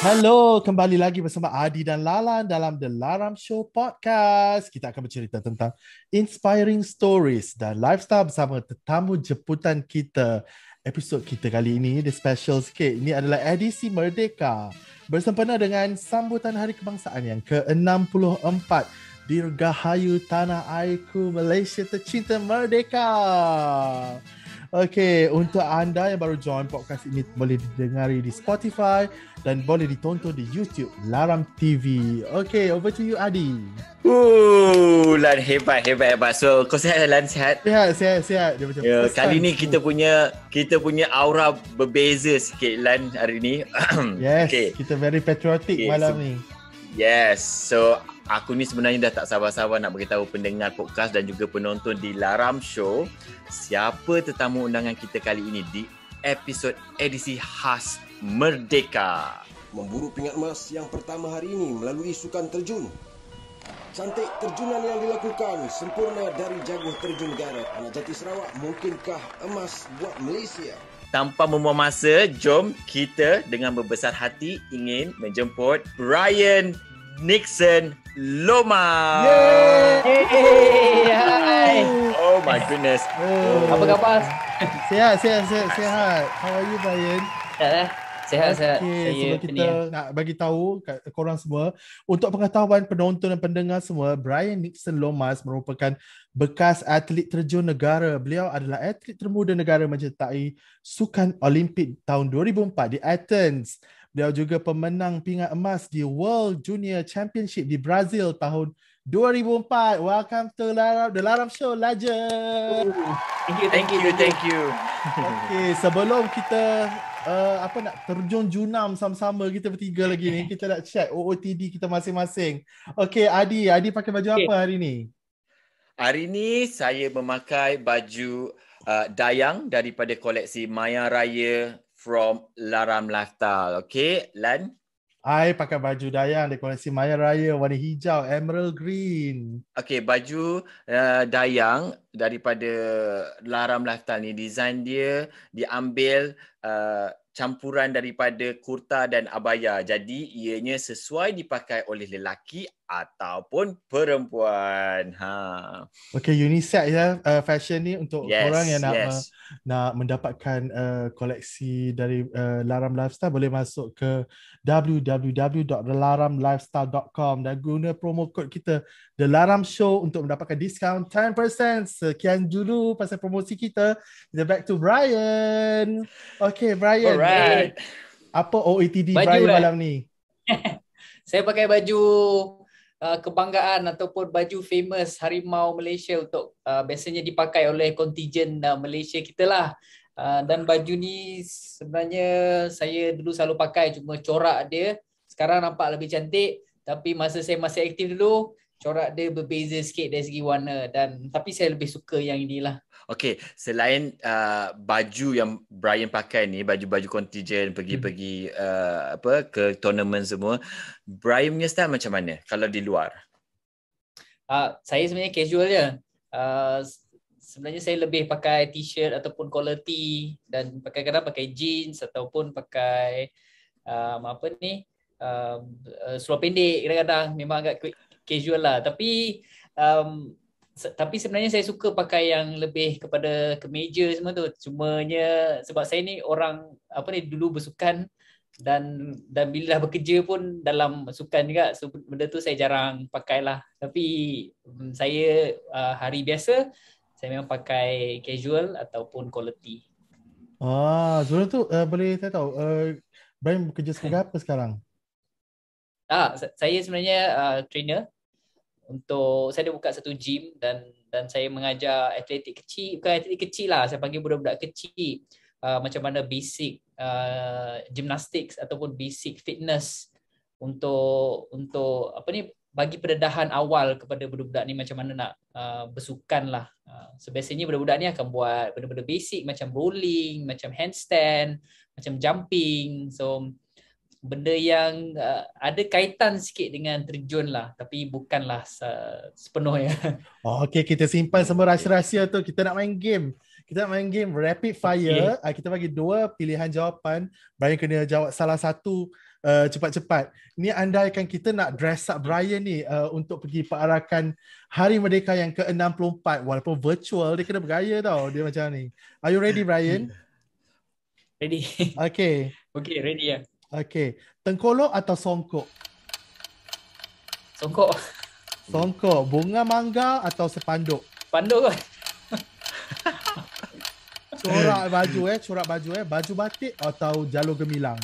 Hello, kembali lagi bersama Adi dan Lalan dalam The Laram Show Podcast. Kita akan bercerita tentang inspiring stories dan lifestyle bersama tetamu jemputan kita. Episod kita kali ini, the special sikit. Ini adalah edisi Merdeka bersempena dengan sambutan Hari Kebangsaan yang ke-64. Dirgahayu Tanah Airku Malaysia Tercinta Merdeka. Merdeka. Okay, untuk anda yang baru join podcast ini boleh didengari di Spotify dan boleh ditonton di YouTube Laram TV. Okay, over to you Adi. Ooh, Lan hebat, hebat, hebat. So, kau sihat Lan sihat? Sihat, sihat, sihat. Dia yeah, kali ni kita punya kita punya aura berbeza sikit Lan hari ni. yes, okay. kita very patriotic okay, malam so, ni. Yes, so aku ni sebenarnya dah tak sabar-sabar nak beritahu pendengar podcast dan juga penonton di Laram Show siapa tetamu undangan kita kali ini di episod edisi khas Merdeka. Memburu pingat emas yang pertama hari ini melalui sukan terjun. Cantik terjunan yang dilakukan sempurna dari jaguh terjun garat. Anak jati Sarawak, mungkinkah emas buat Malaysia? Tanpa membuang masa, jom kita dengan berbesar hati ingin menjemput Brian Nixon Loma. Yay. Hey, hi. Oh my goodness. Hey. Apa khabar? Sihat, sihat, sihat. sehat. How are you, Brian? Sehat, eh? sehat. Okay, sebelum sebab kita penia. nak bagi tahu kat korang semua, untuk pengetahuan penonton dan pendengar semua, Brian Nixon Lomas merupakan bekas atlet terjun negara. Beliau adalah atlet termuda negara menyertai Sukan Olimpik tahun 2004 di Athens. Dia juga pemenang pingat emas di World Junior Championship di Brazil tahun 2004. Welcome to Laram, The Laram Show Legend. Thank you, thank you, thank you. Okay, sebelum kita uh, apa nak terjun junam sama-sama kita bertiga lagi ni, kita nak check OOTD kita masing-masing. Okay, Adi, Adi pakai baju okay. apa hari ni? Hari ni saya memakai baju uh, dayang daripada koleksi Maya Raya from Laram Lifestyle. Okay, Lan? I pakai baju dayang dekorasi Maya Raya warna hijau, emerald green. Okay, baju uh, dayang daripada Laram Lifestyle ni, design dia diambil uh, campuran daripada kurta dan abaya. Jadi, ianya sesuai dipakai oleh lelaki ataupun perempuan. Ha. Okay, unisex ya uh, fashion ni untuk yes, orang yang nak yes. uh, nak mendapatkan uh, koleksi dari uh, Laram Lifestyle boleh masuk ke www.laramlifestyle.com dan guna promo kod kita The Laram Show untuk mendapatkan diskaun 10%. Sekian dulu pasal promosi kita. Kita back to Brian. Okay, Brian. Alright. Apa OOTD Brian eh? malam ni? Saya pakai baju Uh, kebanggaan ataupun baju famous harimau Malaysia untuk uh, biasanya dipakai oleh kontijen uh, Malaysia kita lah. Uh, dan baju ni sebenarnya saya dulu selalu pakai cuma corak dia sekarang nampak lebih cantik tapi masa saya masih aktif dulu corak dia berbeza sikit dari segi warna dan tapi saya lebih suka yang inilah. Okay, selain uh, baju yang Brian pakai ni, baju-baju contingent pergi-pergi hmm. uh, apa ke tournament semua, Brian punya style macam mana kalau di luar? Uh, saya sebenarnya casual je. Uh, sebenarnya saya lebih pakai t-shirt ataupun quality dan pakai kadang pakai jeans ataupun pakai um, apa ni um, uh, seluar pendek kadang-kadang memang agak casual lah tapi um, tapi sebenarnya saya suka pakai yang lebih kepada kemeja semua tu. Cumanya sebab saya ni orang apa ni dulu bersukan dan dan bila dah bekerja pun dalam sukan juga so benda tu saya jarang pakai lah tapi mm, saya uh, hari biasa saya memang pakai casual ataupun quality ah Zura tu uh, boleh saya tahu uh, eh, Brian bekerja sebagai apa sekarang? Ah, saya sebenarnya uh, trainer untuk saya ada buka satu gym dan dan saya mengajar atletik kecil bukan atletik kecil lah saya panggil budak-budak kecil uh, macam mana basic uh, gymnastics ataupun basic fitness untuk untuk apa ni bagi pendedahan awal kepada budak-budak ni macam mana nak uh, bersukan lah. Uh, so biasanya budak-budak ni akan buat benda-benda basic macam bowling, macam handstand, macam jumping. So benda yang uh, ada kaitan sikit dengan terjun lah tapi bukanlah se- sepenuhnya. Oh, okay, kita simpan semua rahsia-rahsia tu. Kita nak main game. Kita nak main game rapid fire. Okay. Uh, ah, kita bagi dua pilihan jawapan. Brian kena jawab salah satu uh, cepat-cepat. Ni andaikan kita nak dress up Brian ni uh, untuk pergi perarakan Hari Merdeka yang ke-64. Walaupun virtual, dia kena bergaya tau dia macam ni. Are you ready, Brian? Ready. Okay. Okay, ready ya. Yeah. Okay. Tengkolok atau songkok? Songkok. Songkok. Bunga mangga atau sepanduk? Panduk kan? Corak baju eh. Corak baju eh. Baju batik atau jalur gemilang?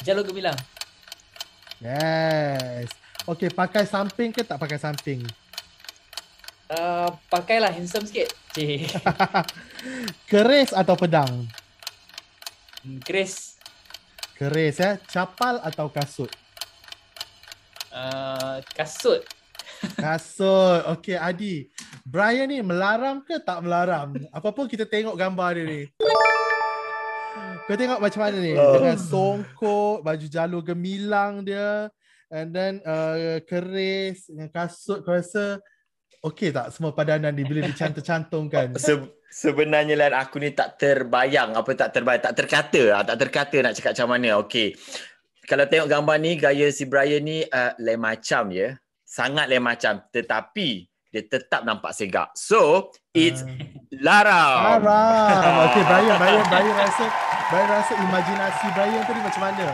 Jalur gemilang. Yes. Okay. Pakai samping ke tak pakai samping? Uh, pakailah handsome sikit. Keris atau pedang? Hmm, keris. Hmm, Keris eh. Capal atau kasut? Uh, kasut. Kasut. okay Adi. Brian ni melarang ke tak melarang apapun kita tengok gambar dia ni. Kau tengok macam mana ni? Oh. Dengan songkok, baju jalur gemilang dia. And then uh, keris dengan kasut. Kau rasa okey tak semua padanan ni bila dicantum-cantumkan? Se Sebenarnya lah aku ni tak terbayang apa tak terbayang tak terkata ah, tak terkata nak cakap macam mana. Okey. Kalau tengok gambar ni gaya si Brian ni uh, lain macam ya. Sangat lain macam tetapi dia tetap nampak segak. So, it's Lara. Hmm. Lara. Okey, Brian, Brian, Brian rasa Brian rasa imajinasi Brian tadi macam mana?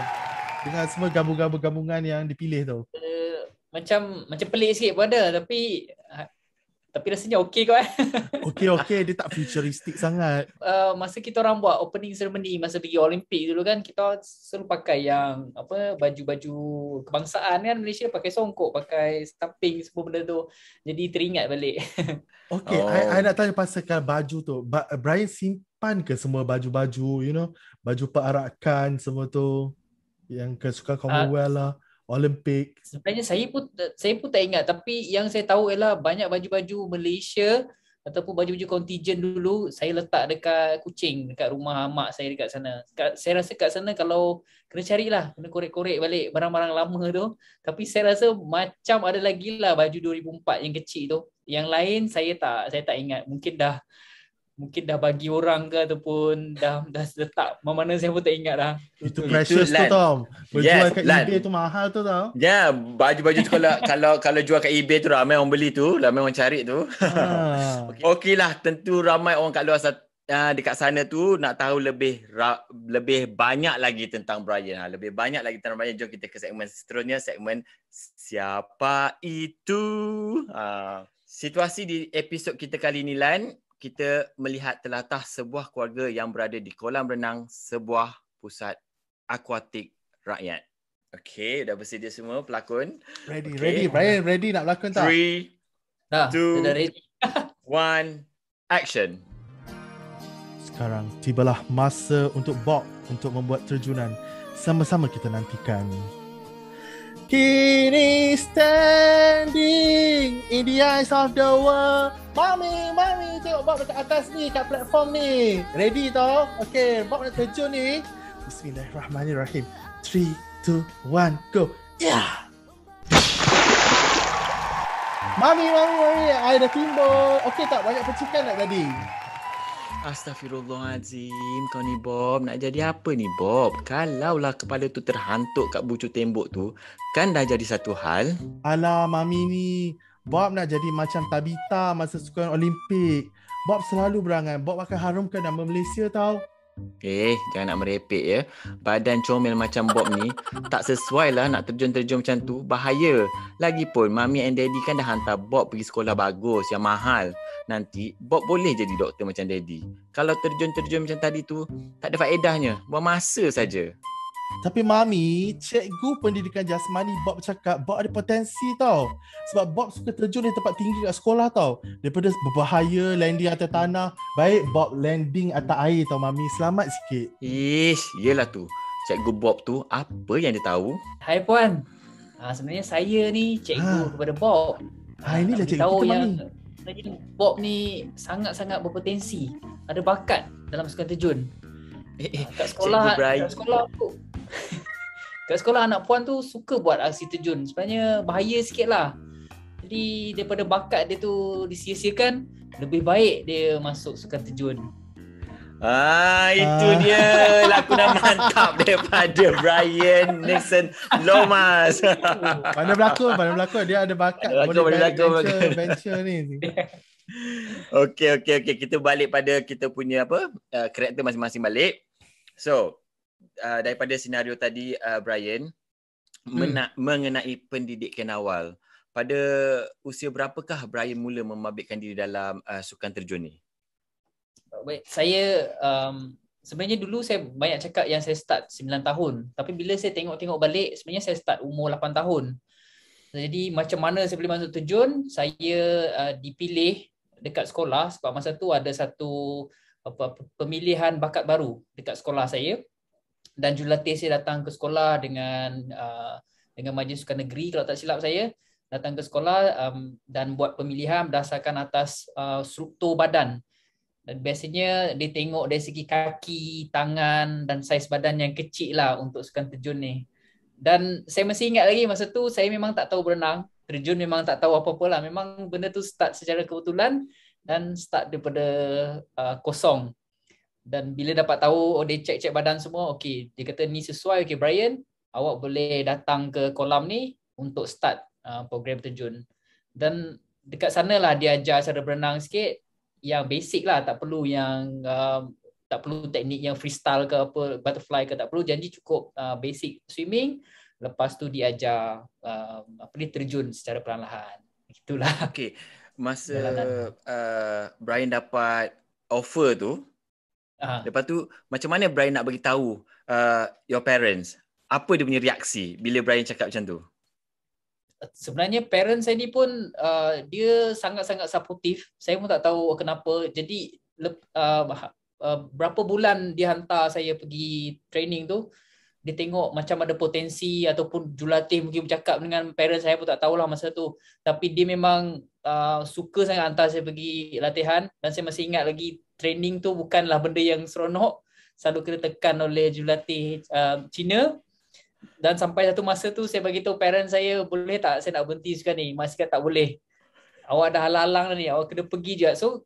Dengan semua gabung-gabung gabungan yang dipilih tu. Uh, macam macam pelik sikit pun tapi tapi rasanya okey kau. eh. Okey okey dia tak futuristik sangat. Uh, masa kita orang buat opening ceremony masa pergi Olimpik dulu kan kita selalu pakai yang apa baju-baju kebangsaan kan Malaysia pakai songkok, pakai stamping semua benda tu. Jadi teringat balik. Okey, oh. I, I, nak tanya pasal baju tu. Brian simpan ke semua baju-baju, you know, baju perarakan semua tu yang kesukaan ah, Commonwealth uh, lah. Olympic. Sebenarnya saya pun saya pun tak ingat tapi yang saya tahu ialah banyak baju-baju Malaysia ataupun baju-baju contingent dulu saya letak dekat kucing dekat rumah mak saya dekat sana. Saya rasa kat sana kalau kena carilah, kena korek-korek balik barang-barang lama tu. Tapi saya rasa macam ada lagi lah baju 2004 yang kecil tu. Yang lain saya tak saya tak ingat. Mungkin dah mungkin dah bagi orang ke ataupun dah dah letak mana saya pun tak ingat dah. Itu precious tu Tom. Berjual yes, kat land. eBay tu mahal tu tau. Ya, yeah, baju-baju tu kalau, kalau kalau jual kat eBay tu ramai orang beli tu, ramai orang cari tu. Ah. Okeylah, okay tentu ramai orang kat luar sana ya, uh, dekat sana tu nak tahu lebih ra, lebih banyak lagi tentang Brian. Ha. Lebih banyak lagi tentang Brian. Jom kita ke segmen seterusnya. Segmen Siapa Itu? Ha. Situasi di episod kita kali ni, Lan, kita melihat telatah sebuah keluarga yang berada di kolam renang sebuah pusat akuatik rakyat. Okay, dah bersedia semua pelakon. Ready, okay. ready. Brian, ready nak pelakon tak? Three, dah, two, dah ready. one, action. Sekarang tibalah masa untuk Bob untuk membuat terjunan. Sama-sama kita nantikan. Kini standing in the eyes of the world. Mami, Mami, tengok Bob dekat atas ni, kat platform ni. Ready tau? Okay, Bob nak terjun ni. Bismillahirrahmanirrahim. 3, 2, 1, go. Yeah! Mami, Mami, Mami, I dah timbul. Okay tak, banyak percikan tak tadi? Astaghfirullahaladzim, kau ni Bob nak jadi apa ni Bob? Kalaulah kepala tu terhantuk kat bucu tembok tu, kan dah jadi satu hal. Alah mami ni, Bob nak jadi macam Tabita masa sukan Olimpik. Bob selalu berangan, Bob akan harumkan nama Malaysia tau. Eh, jangan nak merepek ya. Badan comel macam Bob ni tak sesuai lah nak terjun-terjun macam tu. Bahaya. Lagipun, Mami and Daddy kan dah hantar Bob pergi sekolah bagus yang mahal. Nanti, Bob boleh jadi doktor macam Daddy. Kalau terjun-terjun macam tadi tu, tak ada faedahnya. Buang masa saja. Tapi mami, cikgu pendidikan jasmani Bob cakap Bob ada potensi tau. Sebab Bob suka terjun di tempat tinggi kat sekolah tau. Daripada berbahaya landing atas tanah, baik Bob landing atas air tau mami. Selamat sikit. Ish, iyalah tu. Cikgu Bob tu apa yang dia tahu? Hai puan. Ha, sebenarnya saya ni cikgu ha. kepada Bob. Hai ini ah, lah cikgu tahu kita yang mami. Bob ni sangat-sangat berpotensi. Ada bakat dalam sekolah terjun. Eh, eh, ah, kat sekolah, cikgu kat sekolah aku Kat sekolah anak puan tu suka buat aksi terjun. Sebenarnya bahaya sikit lah. Jadi daripada bakat dia tu disia lebih baik dia masuk sukan terjun. Ah itu ah. dia lah, dah mantap daripada Brian Nixon Lomas. Mana berlakon, mana berlakon dia ada bakat boleh berlakon, boleh berlakon, berlakon, berlakon. Adventure, adventure ni. okey okey okey kita balik pada kita punya apa? Uh, karakter masing-masing balik. So, Uh, daripada senario tadi uh, Brian hmm. mena- mengenai pendidikan awal. Pada usia berapakah Brian mula membabitkan diri dalam uh, sukan terjun ni? Baik, saya um, sebenarnya dulu saya banyak cakap yang saya start 9 tahun, tapi bila saya tengok-tengok balik sebenarnya saya start umur 8 tahun. Jadi macam mana saya boleh masuk terjun? Saya uh, dipilih dekat sekolah sebab masa tu ada satu apa pemilihan bakat baru dekat sekolah saya dan jurulatih saya datang ke sekolah dengan uh, dengan majlis sukan negeri kalau tak silap saya datang ke sekolah um, dan buat pemilihan berdasarkan atas uh, struktur badan dan biasanya dia tengok dari segi kaki, tangan dan saiz badan yang kecil lah untuk sukan terjun ni. Dan saya masih ingat lagi masa tu saya memang tak tahu berenang. Terjun memang tak tahu apa-apa lah. Memang benda tu start secara kebetulan dan start daripada uh, kosong dan bila dapat tahu oh dia cek check badan semua okey dia kata ni sesuai okey Brian awak boleh datang ke kolam ni untuk start uh, program terjun dan dekat sana lah dia ajar cara berenang sikit yang basic lah tak perlu yang um, tak perlu teknik yang freestyle ke apa butterfly ke tak perlu janji cukup uh, basic swimming lepas tu diajar um, uh, apa ni terjun secara perlahan itulah okey masa uh, Brian dapat offer tu uh Lepas tu macam mana Brian nak bagi tahu uh, your parents? Apa dia punya reaksi bila Brian cakap macam tu? Sebenarnya parents saya ni pun uh, dia sangat-sangat supportif. Saya pun tak tahu kenapa. Jadi uh, uh, berapa bulan dia hantar saya pergi training tu? dia tengok macam ada potensi ataupun jurulatih mungkin bercakap dengan parents saya pun tak tahulah masa tu tapi dia memang uh, suka sangat hantar saya pergi latihan dan saya masih ingat lagi training tu bukanlah benda yang seronok selalu kena tekan oleh jurulatih uh, Cina dan sampai satu masa tu saya bagi tahu parents saya boleh tak saya nak berhenti sekarang ni masih kata tak boleh awak dah halalang halang ni awak kena pergi juga. so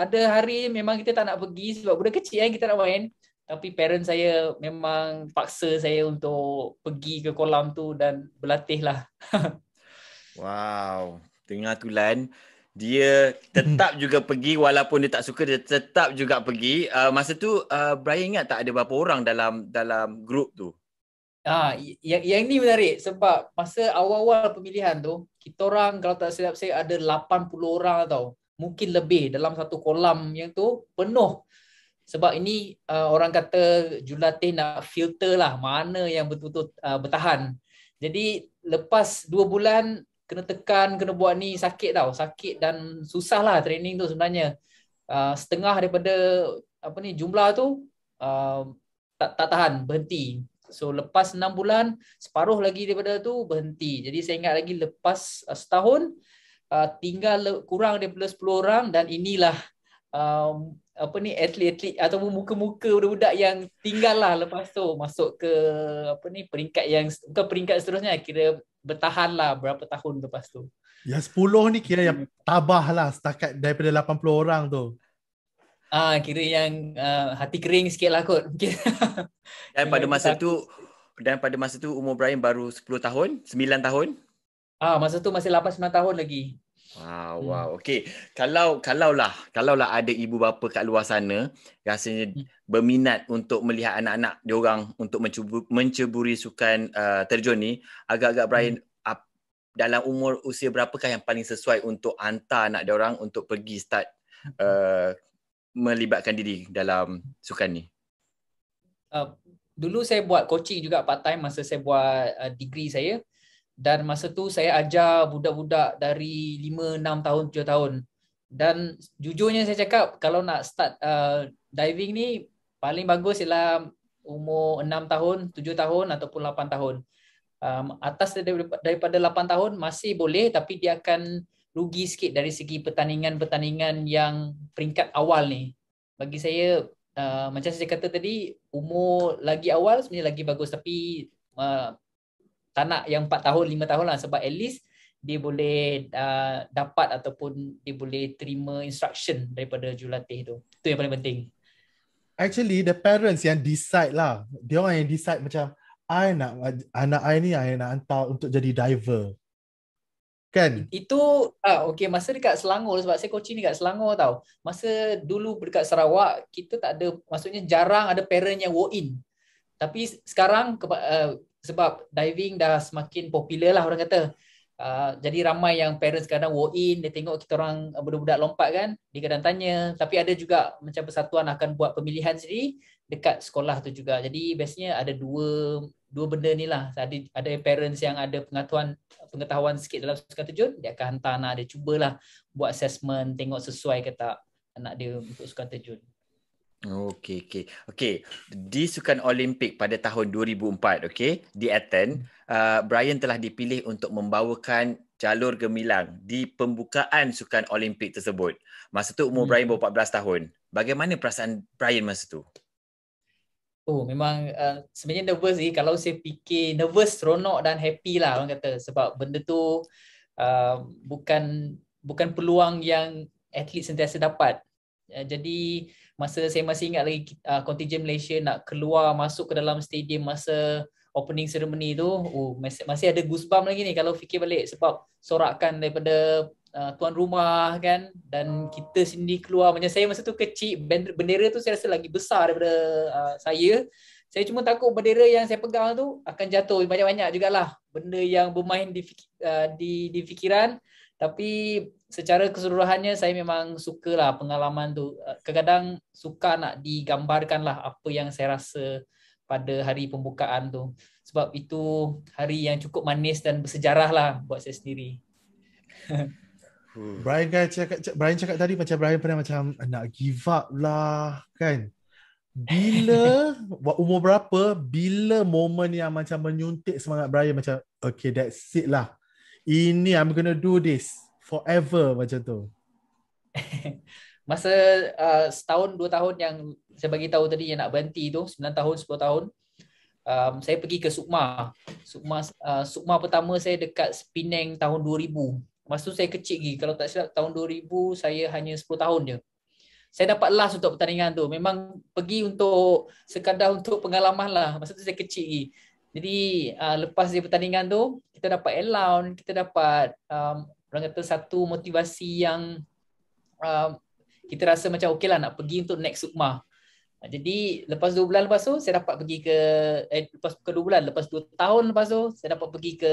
ada hari memang kita tak nak pergi sebab budak kecil kan kita nak main tapi parents saya memang paksa saya untuk pergi ke kolam tu dan lah. wow, dengar tulan dia tetap juga pergi walaupun dia tak suka dia tetap juga pergi. Uh, masa tu uh, Brian ingat tak ada berapa orang dalam dalam grup tu? Ah, yang yang ni menarik sebab masa awal-awal pemilihan tu kita orang kalau tak silap saya ada 80 orang tau. Mungkin lebih dalam satu kolam yang tu penuh sebab ini uh, orang kata jurulatih nak filter lah mana yang betul-betul uh, bertahan. Jadi lepas 2 bulan kena tekan, kena buat ni sakit tau. Sakit dan susah lah training tu sebenarnya. Uh, setengah daripada apa ni jumlah tu uh, tak, tak tahan, berhenti. So lepas 6 bulan, separuh lagi daripada tu berhenti. Jadi saya ingat lagi lepas uh, setahun uh, tinggal le- kurang daripada 10 orang dan inilah um, apa ni atlet-atlet ataupun muka-muka budak-budak yang tinggal lah lepas tu masuk ke apa ni peringkat yang ke peringkat seterusnya kira bertahan lah berapa tahun lepas tu. Yang 10 ni kira yang hmm. tabah lah setakat daripada 80 orang tu. Ah uh, kira yang uh, hati kering sikit lah kot. dan pada masa tu dan pada masa tu umur Brian baru 10 tahun, 9 tahun. Ah uh, masa tu masih 8 9 tahun lagi. Wow, ah, wow. Hmm. Okey. Kalau kalaulah kalaulah ada ibu bapa kat luar sana rasanya hmm. berminat untuk melihat anak-anak orang untuk mencubu, menceburi sukan uh, terjun ni, agak-agak hmm. Brian hmm. ap, dalam umur usia berapakah yang paling sesuai untuk hantar anak orang untuk pergi start hmm. uh, melibatkan diri dalam sukan ni? Uh, dulu saya buat coaching juga part time masa saya buat uh, degree saya dan masa tu saya ajar budak-budak dari 5 6 tahun 7 tahun dan jujurnya saya cakap kalau nak start uh, diving ni paling bagus ialah umur 6 tahun 7 tahun ataupun 8 tahun um, atas daripada 8 tahun masih boleh tapi dia akan rugi sikit dari segi pertandingan-pertandingan yang peringkat awal ni bagi saya uh, macam saya kata tadi umur lagi awal sebenarnya lagi bagus tapi uh, tak nak yang 4 tahun 5 tahun lah sebab at least dia boleh uh, dapat ataupun dia boleh terima instruction daripada jurulatih tu tu yang paling penting actually the parents yang decide lah dia orang yang decide macam I nak anak I ni I nak hantar untuk jadi diver kan itu ah okay masa dekat Selangor sebab saya coaching dekat Selangor tau masa dulu dekat Sarawak kita tak ada maksudnya jarang ada parent yang walk in tapi sekarang eh, sebab diving dah semakin popular lah orang kata. Uh, jadi ramai yang parents kadang walk in, dia tengok kita orang ah, budak-budak lompat kan, dia kadang tanya. Tapi ada juga macam persatuan akan buat pemilihan sendiri dekat sekolah tu juga. Jadi biasanya ada dua dua benda ni lah. Ada, ada parents yang ada pengetahuan pengetahuan sikit dalam sukan terjun, dia akan hantar anak dia cubalah buat assessment, tengok sesuai ke tak anak dia untuk sukan terjun. Okey, okey. Okey, di Sukan Olimpik pada tahun 2004, okey, di Athens, uh, Brian telah dipilih untuk membawakan jalur gemilang di pembukaan Sukan Olimpik tersebut. Masa tu umur hmm. Brian ber-14 tahun. Bagaimana perasaan Brian masa tu? Oh, memang uh, sebenarnya nervous ni. Kalau saya fikir nervous, seronok dan happy lah orang kata. Sebab benda tu uh, bukan bukan peluang yang atlet sentiasa dapat. Eh, jadi masa saya masih ingat lagi uh, ah, kontingen Malaysia nak keluar masuk ke dalam stadium masa opening ceremony tu uh, oh, masih, masih ada goosebump lagi ni kalau fikir balik sebab sorakan daripada uh, tuan rumah kan dan kita sendiri keluar macam saya masa tu kecil bendera tu saya rasa lagi besar daripada uh, saya saya cuma takut bendera yang saya pegang tu akan jatuh banyak-banyak jugalah benda yang bermain di, uh, di, di fikiran tapi secara keseluruhannya saya memang suka lah pengalaman tu. Eh, kadang-kadang suka nak digambarkan lah apa yang saya rasa pada hari pembukaan tu. Sebab itu hari yang cukup manis dan bersejarah lah buat saya sendiri. Hmm. Brian kan cakap, Brian cakap tadi macam Brian pernah macam nak give up lah kan. Bila, umur berapa, bila momen yang macam menyuntik semangat Brian macam okay that's it lah. Ini I'm gonna do this forever macam tu. Masa uh, setahun dua tahun yang saya bagi tahu tadi yang nak berhenti tu 9 tahun 10 tahun um, saya pergi ke Sukma. Sukma uh, Sukma pertama saya dekat Spinang tahun 2000. Masa tu saya kecil lagi kalau tak silap tahun 2000 saya hanya 10 tahun je. Saya dapat last untuk pertandingan tu. Memang pergi untuk sekadar untuk pengalaman lah. Masa tu saya kecil lagi. Jadi uh, lepas dia pertandingan tu, kita dapat allowance, kita dapat um, orang kata satu motivasi yang uh, kita rasa macam okey lah nak pergi untuk next sukma. Uh, jadi lepas dua bulan lepas tu saya dapat pergi ke eh, lepas ke dua bulan lepas dua tahun lepas tu saya dapat pergi ke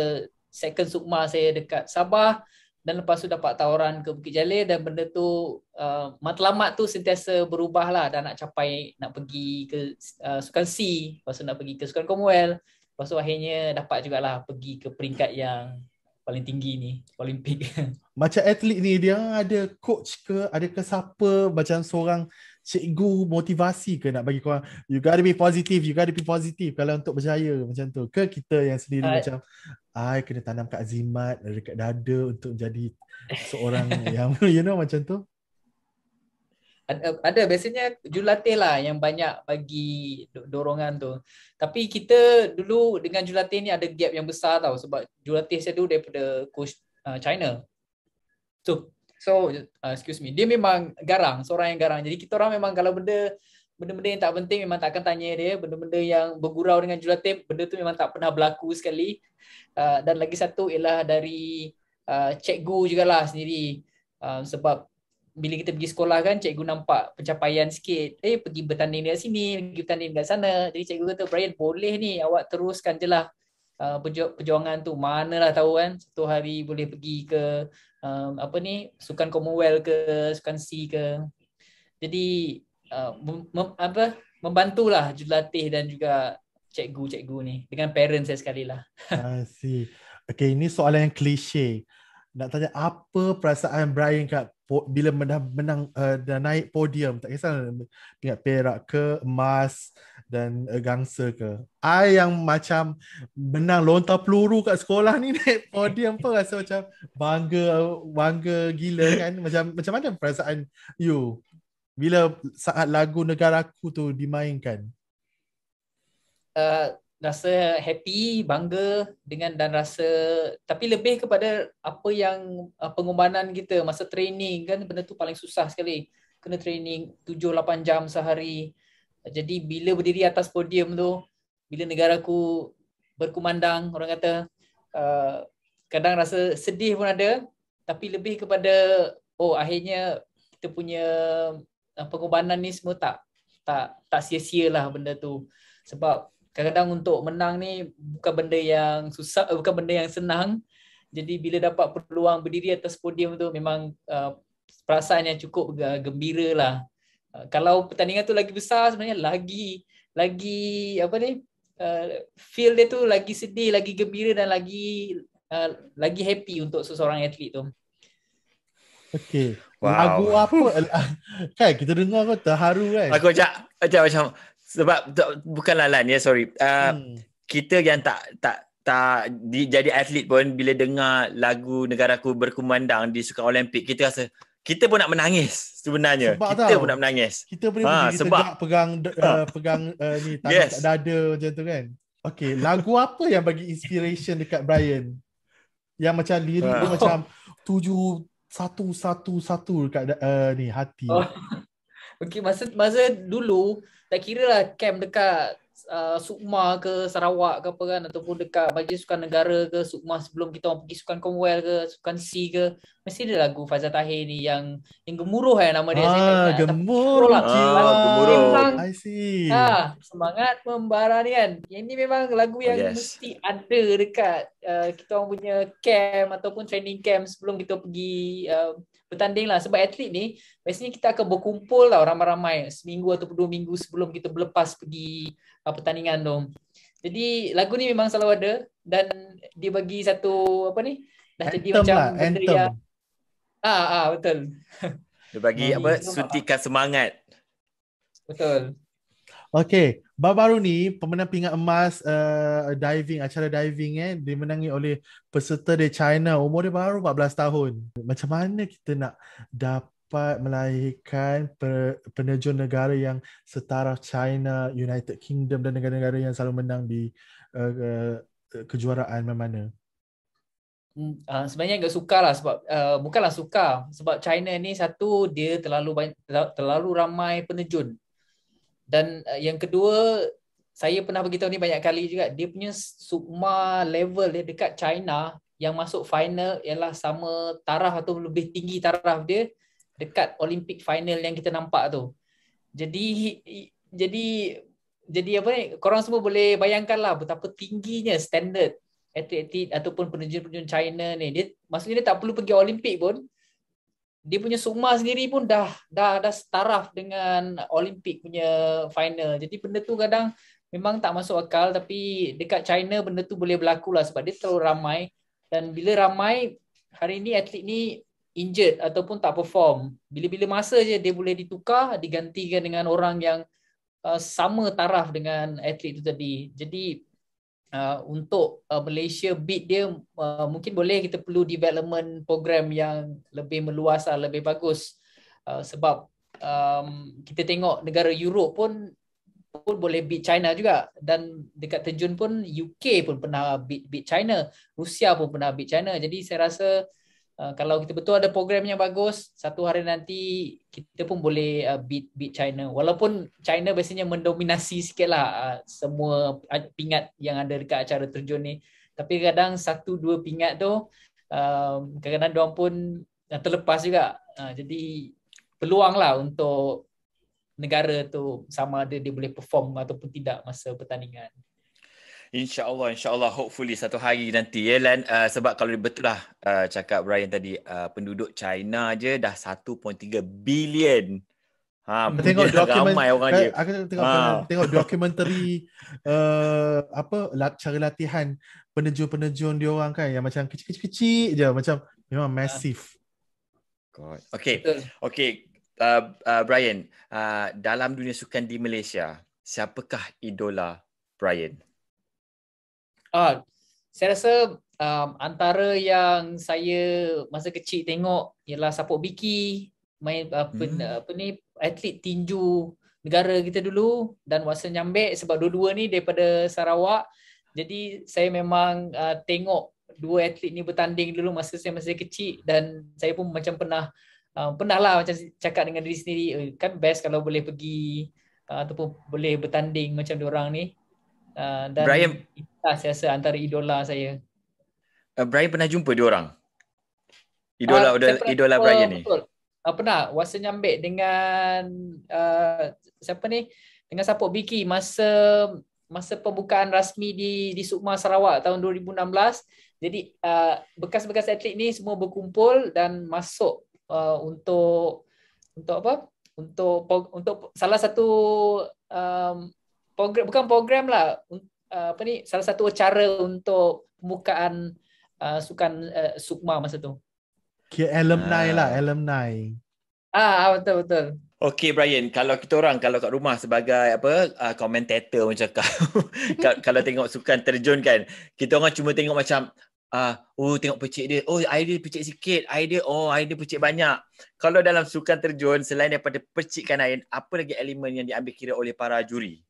second sukma saya dekat Sabah dan lepas tu dapat tawaran ke Bukit Jalil dan benda tu uh, matlamat tu sentiasa berubah lah dan nak capai nak pergi ke uh, Sukan C lepas tu nak pergi ke Sukan Commonwealth lepas tu akhirnya dapat jugalah pergi ke peringkat yang paling tinggi ni Olimpik macam atlet ni dia ada coach ke ada ke siapa macam seorang cikgu motivasi ke nak bagi kau you got to be positive you got to be positive kalau untuk berjaya macam tu ke kita yang sendiri uh, macam ai kena tanam kat azimat dekat dada untuk jadi seorang yang you know macam tu ada biasanya jurulatih lah yang banyak bagi dorongan tu tapi kita dulu dengan jurulatih ni ada gap yang besar tau sebab jurulatih saya dulu daripada coach uh, China so so uh, excuse me dia memang garang seorang yang garang jadi kita orang memang kalau benda benda-benda yang tak penting memang takkan tanya dia benda-benda yang bergurau dengan jurulatih benda tu memang tak pernah berlaku sekali uh, dan lagi satu ialah dari cikgu jugalah sendiri sebab bila kita pergi sekolah kan cikgu nampak pencapaian sikit eh pergi bertanding dekat sini pergi bertanding dekat sana jadi cikgu kata Brian boleh ni awak teruskan je lah uh, perjuangan tu manalah tahu kan satu hari boleh pergi ke um, apa ni sukan commonwealth ke sukan C ke jadi uh, mem- mem- apa membantulah jurulatih dan juga cikgu-cikgu ni dengan parents saya sekali lah. see. Okay, ini soalan yang klise. Nak tanya apa perasaan Brian kat bila menang, menang uh, eh, dan naik podium tak kisah tengok perak ke emas dan uh, gangsa ke I yang macam menang lontar peluru kat sekolah ni naik podium pun rasa macam bangga bangga gila kan macam macam mana perasaan you bila saat lagu negaraku tu dimainkan uh, rasa happy, bangga dengan dan rasa tapi lebih kepada apa yang uh, pengumbanan kita masa training kan benda tu paling susah sekali. Kena training 7 8 jam sehari. Jadi bila berdiri atas podium tu, bila negaraku berkumandang, orang kata uh, kadang rasa sedih pun ada tapi lebih kepada oh akhirnya kita punya uh, pengorbanan ni semua tak tak tak sia-sialah benda tu sebab kadang-kadang untuk menang ni bukan benda yang susah eh, bukan benda yang senang jadi bila dapat peluang berdiri atas podium tu memang uh, perasaan yang cukup gembira lah uh, kalau pertandingan tu lagi besar sebenarnya lagi lagi apa ni uh, feel dia tu lagi sedih lagi gembira dan lagi uh, lagi happy untuk seseorang atlet tu Okay. wow. lagu apa kan kita dengar kau terharu kan aku cak macam sebab bukan lalan ya sorry. Uh, hmm. kita yang tak tak tak di, jadi atlet pun bila dengar lagu negaraku berkumandang di Sukan Olimpik kita rasa kita pun nak menangis sebenarnya. Sebab kita tahu, pun nak menangis. Kita boleh ha, kita sebab. pegang uh, pegang uh, ni tak yes. dada macam tu kan. Okay, lagu apa yang bagi inspiration dekat Brian? Yang macam lirik uh. dia ha. macam tujuh satu satu satu dekat uh, ni hati. Uh. Okey masa masa dulu tak kira lah camp dekat uh, Sukma ke Sarawak ke apa kan ataupun dekat Majlis Sukan Negara ke Sukma sebelum kita orang pergi Sukan Commonwealth ke Sukan C ke mesti ada lagu Faza Tahir ni yang yang gemuruh eh nama dia ah, saya kan? gemuruh lah ah, gemuruh memang, I see ha, semangat membara ni kan yang ni memang lagu oh, yang yes. mesti ada dekat uh, kita orang punya camp ataupun training camp sebelum kita pergi uh, bertanding lah sebab atlet ni biasanya kita akan berkumpul lah ramai-ramai seminggu atau dua minggu sebelum kita berlepas pergi uh, pertandingan tu. Jadi lagu ni memang selalu ada dan dia bagi satu apa ni dah jadi anthem macam lah, anthem. Ya. Ah ah betul. Dia bagi apa suntikan semangat. Betul. Okay, baru-baru ni pemenang pingat emas uh, diving, acara diving eh, dimenangi oleh peserta dari China, umur dia baru 14 tahun. Macam mana kita nak dapat melahirkan penerjun negara yang setara China, United Kingdom dan negara-negara yang selalu menang di uh, uh, kejuaraan mana-mana? Uh, sebenarnya agak sukar lah sebab uh, bukanlah sukar sebab China ni satu dia terlalu banyak, terlalu ramai penerjun dan uh, yang kedua saya pernah beritahu ni banyak kali juga dia punya sukma level dia dekat China yang masuk final ialah sama taraf atau lebih tinggi taraf dia dekat Olympic final yang kita nampak tu. Jadi jadi jadi apa ni korang semua boleh bayangkan lah betapa tingginya standard atlet-atlet ataupun penerjun-penerjun China ni. Dia maksudnya dia tak perlu pergi Olympic pun dia punya summa sendiri pun dah dah dah setaraf dengan Olimpik punya final. Jadi benda tu kadang memang tak masuk akal tapi dekat China benda tu boleh berlaku lah sebab dia terlalu ramai dan bila ramai hari ini atlet ni injured ataupun tak perform. Bila-bila masa je dia boleh ditukar digantikan dengan orang yang uh, sama taraf dengan atlet tu tadi. Jadi Uh, untuk uh, Malaysia bid dia uh, mungkin boleh kita perlu development program yang lebih meluas lah, lebih bagus uh, sebab um, kita tengok negara Europe pun pun boleh beat China juga dan dekat terjun pun UK pun pernah beat beat China, Rusia pun pernah beat China. Jadi saya rasa Uh, kalau kita betul ada program yang bagus, satu hari nanti kita pun boleh uh, beat beat China. Walaupun China biasanya mendominasi sikit lah uh, semua pingat yang ada dekat acara terjun ni. Tapi kadang satu dua pingat tu, uh, kadang-kadang diorang pun uh, terlepas juga. Uh, jadi peluang lah untuk negara tu sama ada dia boleh perform ataupun tidak masa pertandingan. InsyaAllah, insyaAllah. Hopefully satu hari nanti. Ya, Len. Uh, ah, sebab kalau betul lah uh, cakap Brian tadi, uh, penduduk China je dah 1.3 bilion. Ha, hmm. tengok dokumen, ramai orang eh, dia. Aku tengok, ha. Eh, tengok dokumentari uh, eh, apa la, cara latihan penerjun-penerjun dia orang kan yang macam kecil-kecil je. Macam memang masif. Okay. Okay. Uh, uh, Brian, uh, dalam dunia sukan di Malaysia, siapakah idola Brian? Ah, saya rasa um, antara yang saya masa kecil tengok ialah Sapok Biki main apa, uh, hmm. Uh, apa ni atlet tinju negara kita dulu dan Wasan Nyambek sebab dua-dua ni daripada Sarawak. Jadi saya memang uh, tengok dua atlet ni bertanding dulu masa saya masih kecil dan saya pun macam pernah uh, pernah lah macam cakap dengan diri sendiri eh, kan best kalau boleh pergi uh, ataupun boleh bertanding macam orang ni Uh, dan Brian saya rasa antara idola saya. Uh, Brian pernah jumpa dia orang. Idola uh, idola, idola jumpa, Brian ni. Betul. Uh, pernah Wasa nyambe dengan uh, siapa ni? Dengan support Biki masa masa pembukaan rasmi di di Sukma Sarawak tahun 2016. Jadi uh, bekas-bekas atlet ni semua berkumpul dan masuk uh, untuk untuk apa? Untuk untuk salah satu um, program bukan program lah uh, apa ni salah satu cara untuk pembukaan uh, sukan uh, sukma masa tu. Kira alumni uh. lah, alumni. Ah, ah betul betul. Okay Brian, kalau kita orang kalau kat rumah sebagai apa uh, commentator macam kau, kalau tengok sukan terjun kan, kita orang cuma tengok macam ah uh, oh tengok pecik dia oh idea pecik sikit idea oh idea pecik banyak kalau dalam sukan terjun selain daripada percikkan air apa lagi elemen yang diambil kira oleh para juri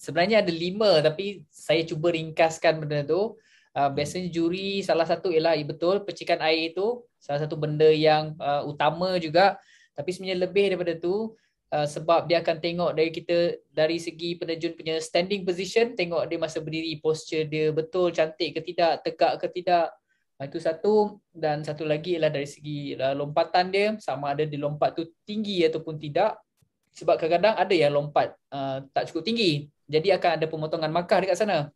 Sebenarnya ada lima tapi saya cuba ringkaskan benda tu. Ah, hmm. Biasanya juri salah satu ialah ya, betul percikan air itu salah satu benda yang ah, utama juga. Tapi sebenarnya lebih daripada tu ah, sebab dia akan tengok dari kita dari segi penerjun punya standing position tengok dia masa berdiri posture dia betul cantik ke tidak tegak ke tidak itu satu dan satu lagi ialah dari segi lompatan dia sama ada dilompat tu tinggi ataupun tidak sebab kadang-kadang ada yang lompat uh, tak cukup tinggi jadi akan ada pemotongan markah dekat sana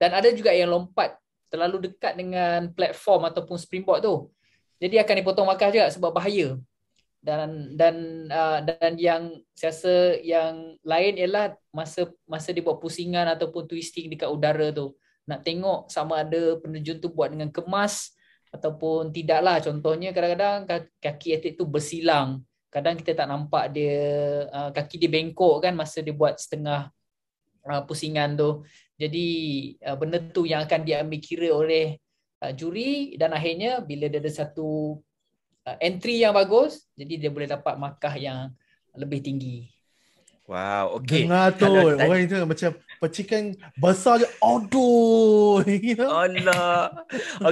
dan ada juga yang lompat terlalu dekat dengan platform ataupun springboard tu jadi akan dipotong markah juga sebab bahaya dan dan uh, dan yang saya rasa yang lain ialah masa masa dia buat pusingan ataupun twisting dekat udara tu nak tengok sama ada penerjun tu buat dengan kemas ataupun tidaklah contohnya kadang-kadang kaki atlet tu bersilang kadang kita tak nampak dia uh, kaki dia bengkok kan masa dia buat setengah uh, pusingan tu jadi uh, benda tu yang akan diambil kira oleh uh, juri dan akhirnya bila dia ada satu uh, entry yang bagus jadi dia boleh dapat markah yang lebih tinggi wow okey dengar tu Kalau orang itu macam percikan besar je aduh Allah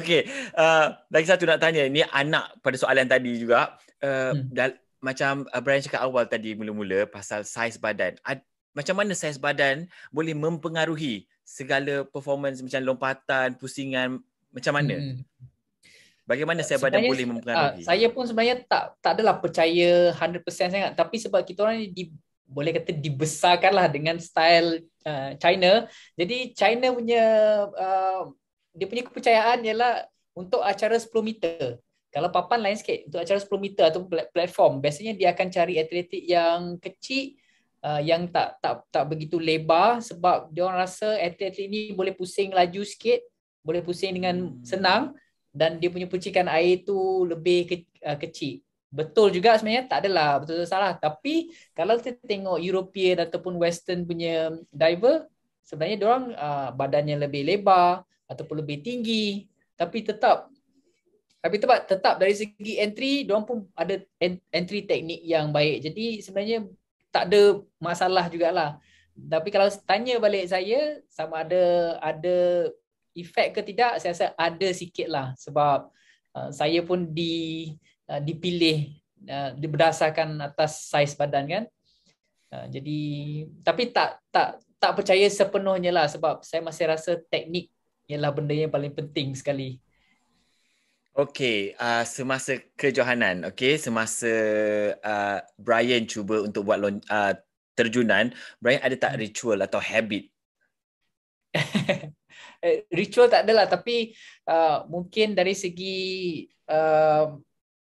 Okay. uh, lagi satu nak tanya ni anak pada soalan tadi juga uh, hmm. dal- macam uh, Brian cakap awal tadi mula-mula pasal saiz badan. Ad, macam mana saiz badan boleh mempengaruhi segala performance macam lompatan, pusingan, macam mana? Hmm. Bagaimana saiz badan boleh mempengaruhi? Uh, saya pun sebenarnya tak tak adalah percaya 100% sangat tapi sebab kita orang ni di boleh kata dibesarkanlah dengan style uh, China. Jadi China punya uh, dia punya kepercayaan ialah untuk acara 10 meter. Kalau papan lain sikit untuk acara 10 meter atau platform, biasanya dia akan cari atletik yang kecil uh, yang tak tak tak begitu lebar sebab dia orang rasa atletik ini boleh pusing laju sikit, boleh pusing dengan hmm. senang dan dia punya percikan air tu lebih ke, uh, kecil. Betul juga sebenarnya tak adalah betul atau salah tapi kalau kita tengok European ataupun western punya diver sebenarnya dia orang uh, badannya lebih lebar ataupun lebih tinggi tapi tetap tapi tetap, tetap dari segi entry, diorang pun ada entry teknik yang baik. Jadi sebenarnya tak ada masalah jugalah. Tapi kalau tanya balik saya, sama ada ada efek ke tidak, saya rasa ada sikit lah. Sebab uh, saya pun di uh, dipilih uh, berdasarkan atas saiz badan kan. Uh, jadi tapi tak tak tak percaya sepenuhnya lah sebab saya masih rasa teknik ialah benda yang paling penting sekali. Okay, uh, ah, semasa kejohanan, okay, semasa uh, Brian cuba untuk buat uh, terjunan, Brian ada tak hmm. ritual atau habit? Eh, ritual tak adalah, tapi uh, mungkin dari segi uh,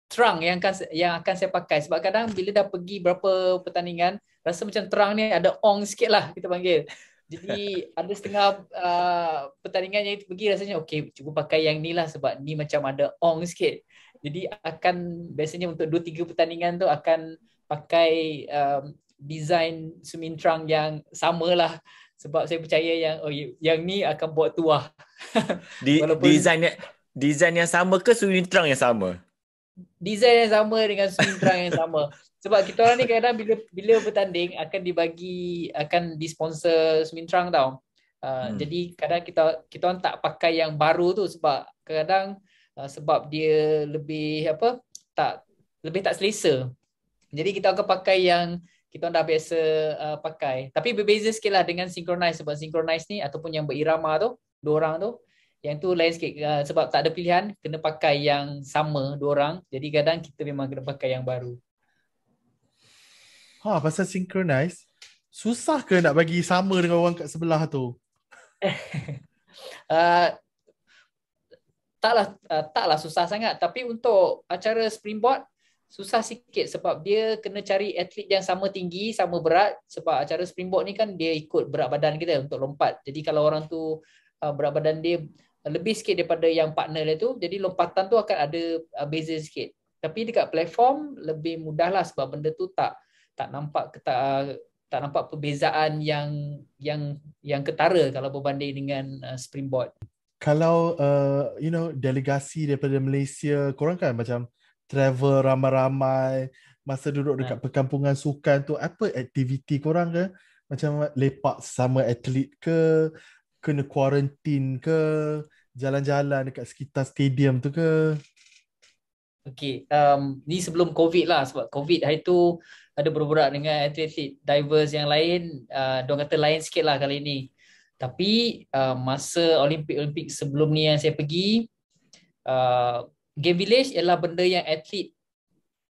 trunk yang akan, yang akan saya pakai. Sebab kadang bila dah pergi berapa pertandingan, rasa macam terang ni ada ong sikit lah kita panggil. Jadi ada setengah uh, pertandingan yang pergi rasanya okey cuba pakai yang ni lah sebab ni macam ada ong sikit. Jadi akan biasanya untuk 2 3 pertandingan tu akan pakai um, design swimming trunk yang samalah sebab saya percaya yang oh, yang ni akan buat tuah. Di, Walaupun, design yang sama ke sumintrang yang sama? design yang sama dengan swing trunk yang sama. Sebab kita orang ni kadang bila bila bertanding akan dibagi akan disponsor swing trunk tau. Uh, hmm. jadi kadang kita kita orang tak pakai yang baru tu sebab kadang uh, sebab dia lebih apa tak lebih tak selesa. Jadi kita akan pakai yang kita dah biasa uh, pakai. Tapi berbeza sikit lah dengan synchronize. Sebab synchronize ni ataupun yang berirama tu. Dua orang tu yang tu lain sikit uh, sebab tak ada pilihan kena pakai yang sama dua orang jadi kadang kita memang kena pakai yang baru ha pasal synchronize susah ke nak bagi sama dengan orang kat sebelah tu uh, taklah uh, taklah susah sangat tapi untuk acara springboard susah sikit sebab dia kena cari atlet yang sama tinggi sama berat sebab acara springboard ni kan dia ikut berat badan kita untuk lompat jadi kalau orang tu uh, berat badan dia lebih sikit daripada yang partner dia tu jadi lompatan tu akan ada uh, beza sikit tapi dekat platform lebih mudahlah sebab benda tu tak tak nampak tak, uh, tak nampak perbezaan yang yang yang ketara kalau berbanding dengan uh, springboard kalau uh, you know delegasi daripada Malaysia korang kan macam travel ramai-ramai masa duduk dekat ha. perkampungan sukan tu apa aktiviti korang ke macam lepak sama atlet ke kena quarantine ke jalan-jalan dekat sekitar stadium tu ke Okay, um, ni sebelum COVID lah sebab COVID hari tu ada berbual dengan atlet divers yang lain uh, Diorang kata lain sikit lah kali ni Tapi uh, masa Olimpik-Olimpik sebelum ni yang saya pergi uh, Game Village ialah benda yang atlet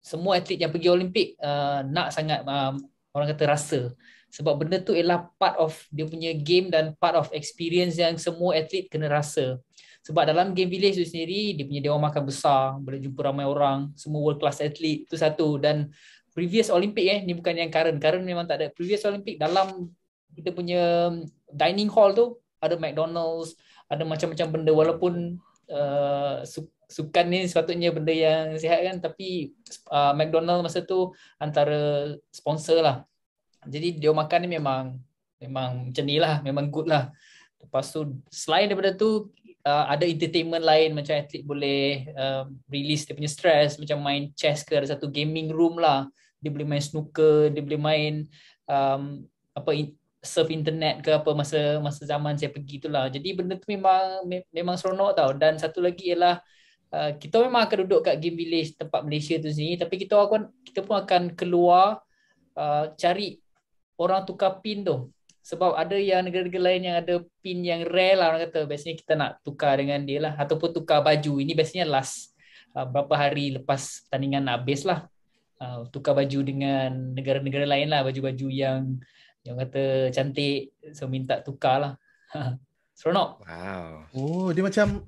Semua atlet yang pergi Olimpik uh, nak sangat um, orang kata rasa sebab benda tu ialah part of dia punya game dan part of experience yang semua atlet kena rasa sebab dalam game village tu sendiri dia punya dewa makan besar boleh jumpa ramai orang semua world class atlet tu satu dan previous olympic eh ni bukan yang current current memang tak ada previous olympic dalam kita punya dining hall tu ada McDonald's ada macam-macam benda walaupun uh, sukan ni sepatutnya benda yang sihat kan tapi uh, McDonald masa tu antara sponsor lah jadi dia makan ni memang memang macam ni lah, memang good lah. Lepas tu selain daripada tu uh, ada entertainment lain macam atlet boleh uh, release dia punya stress macam main chess ke ada satu gaming room lah. Dia boleh main snooker, dia boleh main um, apa in- surf internet ke apa masa masa zaman saya pergi tu lah. Jadi benda tu memang me- memang seronok tau. Dan satu lagi ialah uh, kita memang akan duduk kat game village tempat Malaysia tu sini tapi kita akan kita pun akan keluar Uh, cari orang tukar pin tu sebab ada yang negara-negara lain yang ada pin yang rare lah orang kata biasanya kita nak tukar dengan dia lah ataupun tukar baju ini biasanya last uh, berapa hari lepas pertandingan habis lah uh, tukar baju dengan negara-negara lain lah baju-baju yang yang kata cantik so minta tukar lah seronok wow oh dia macam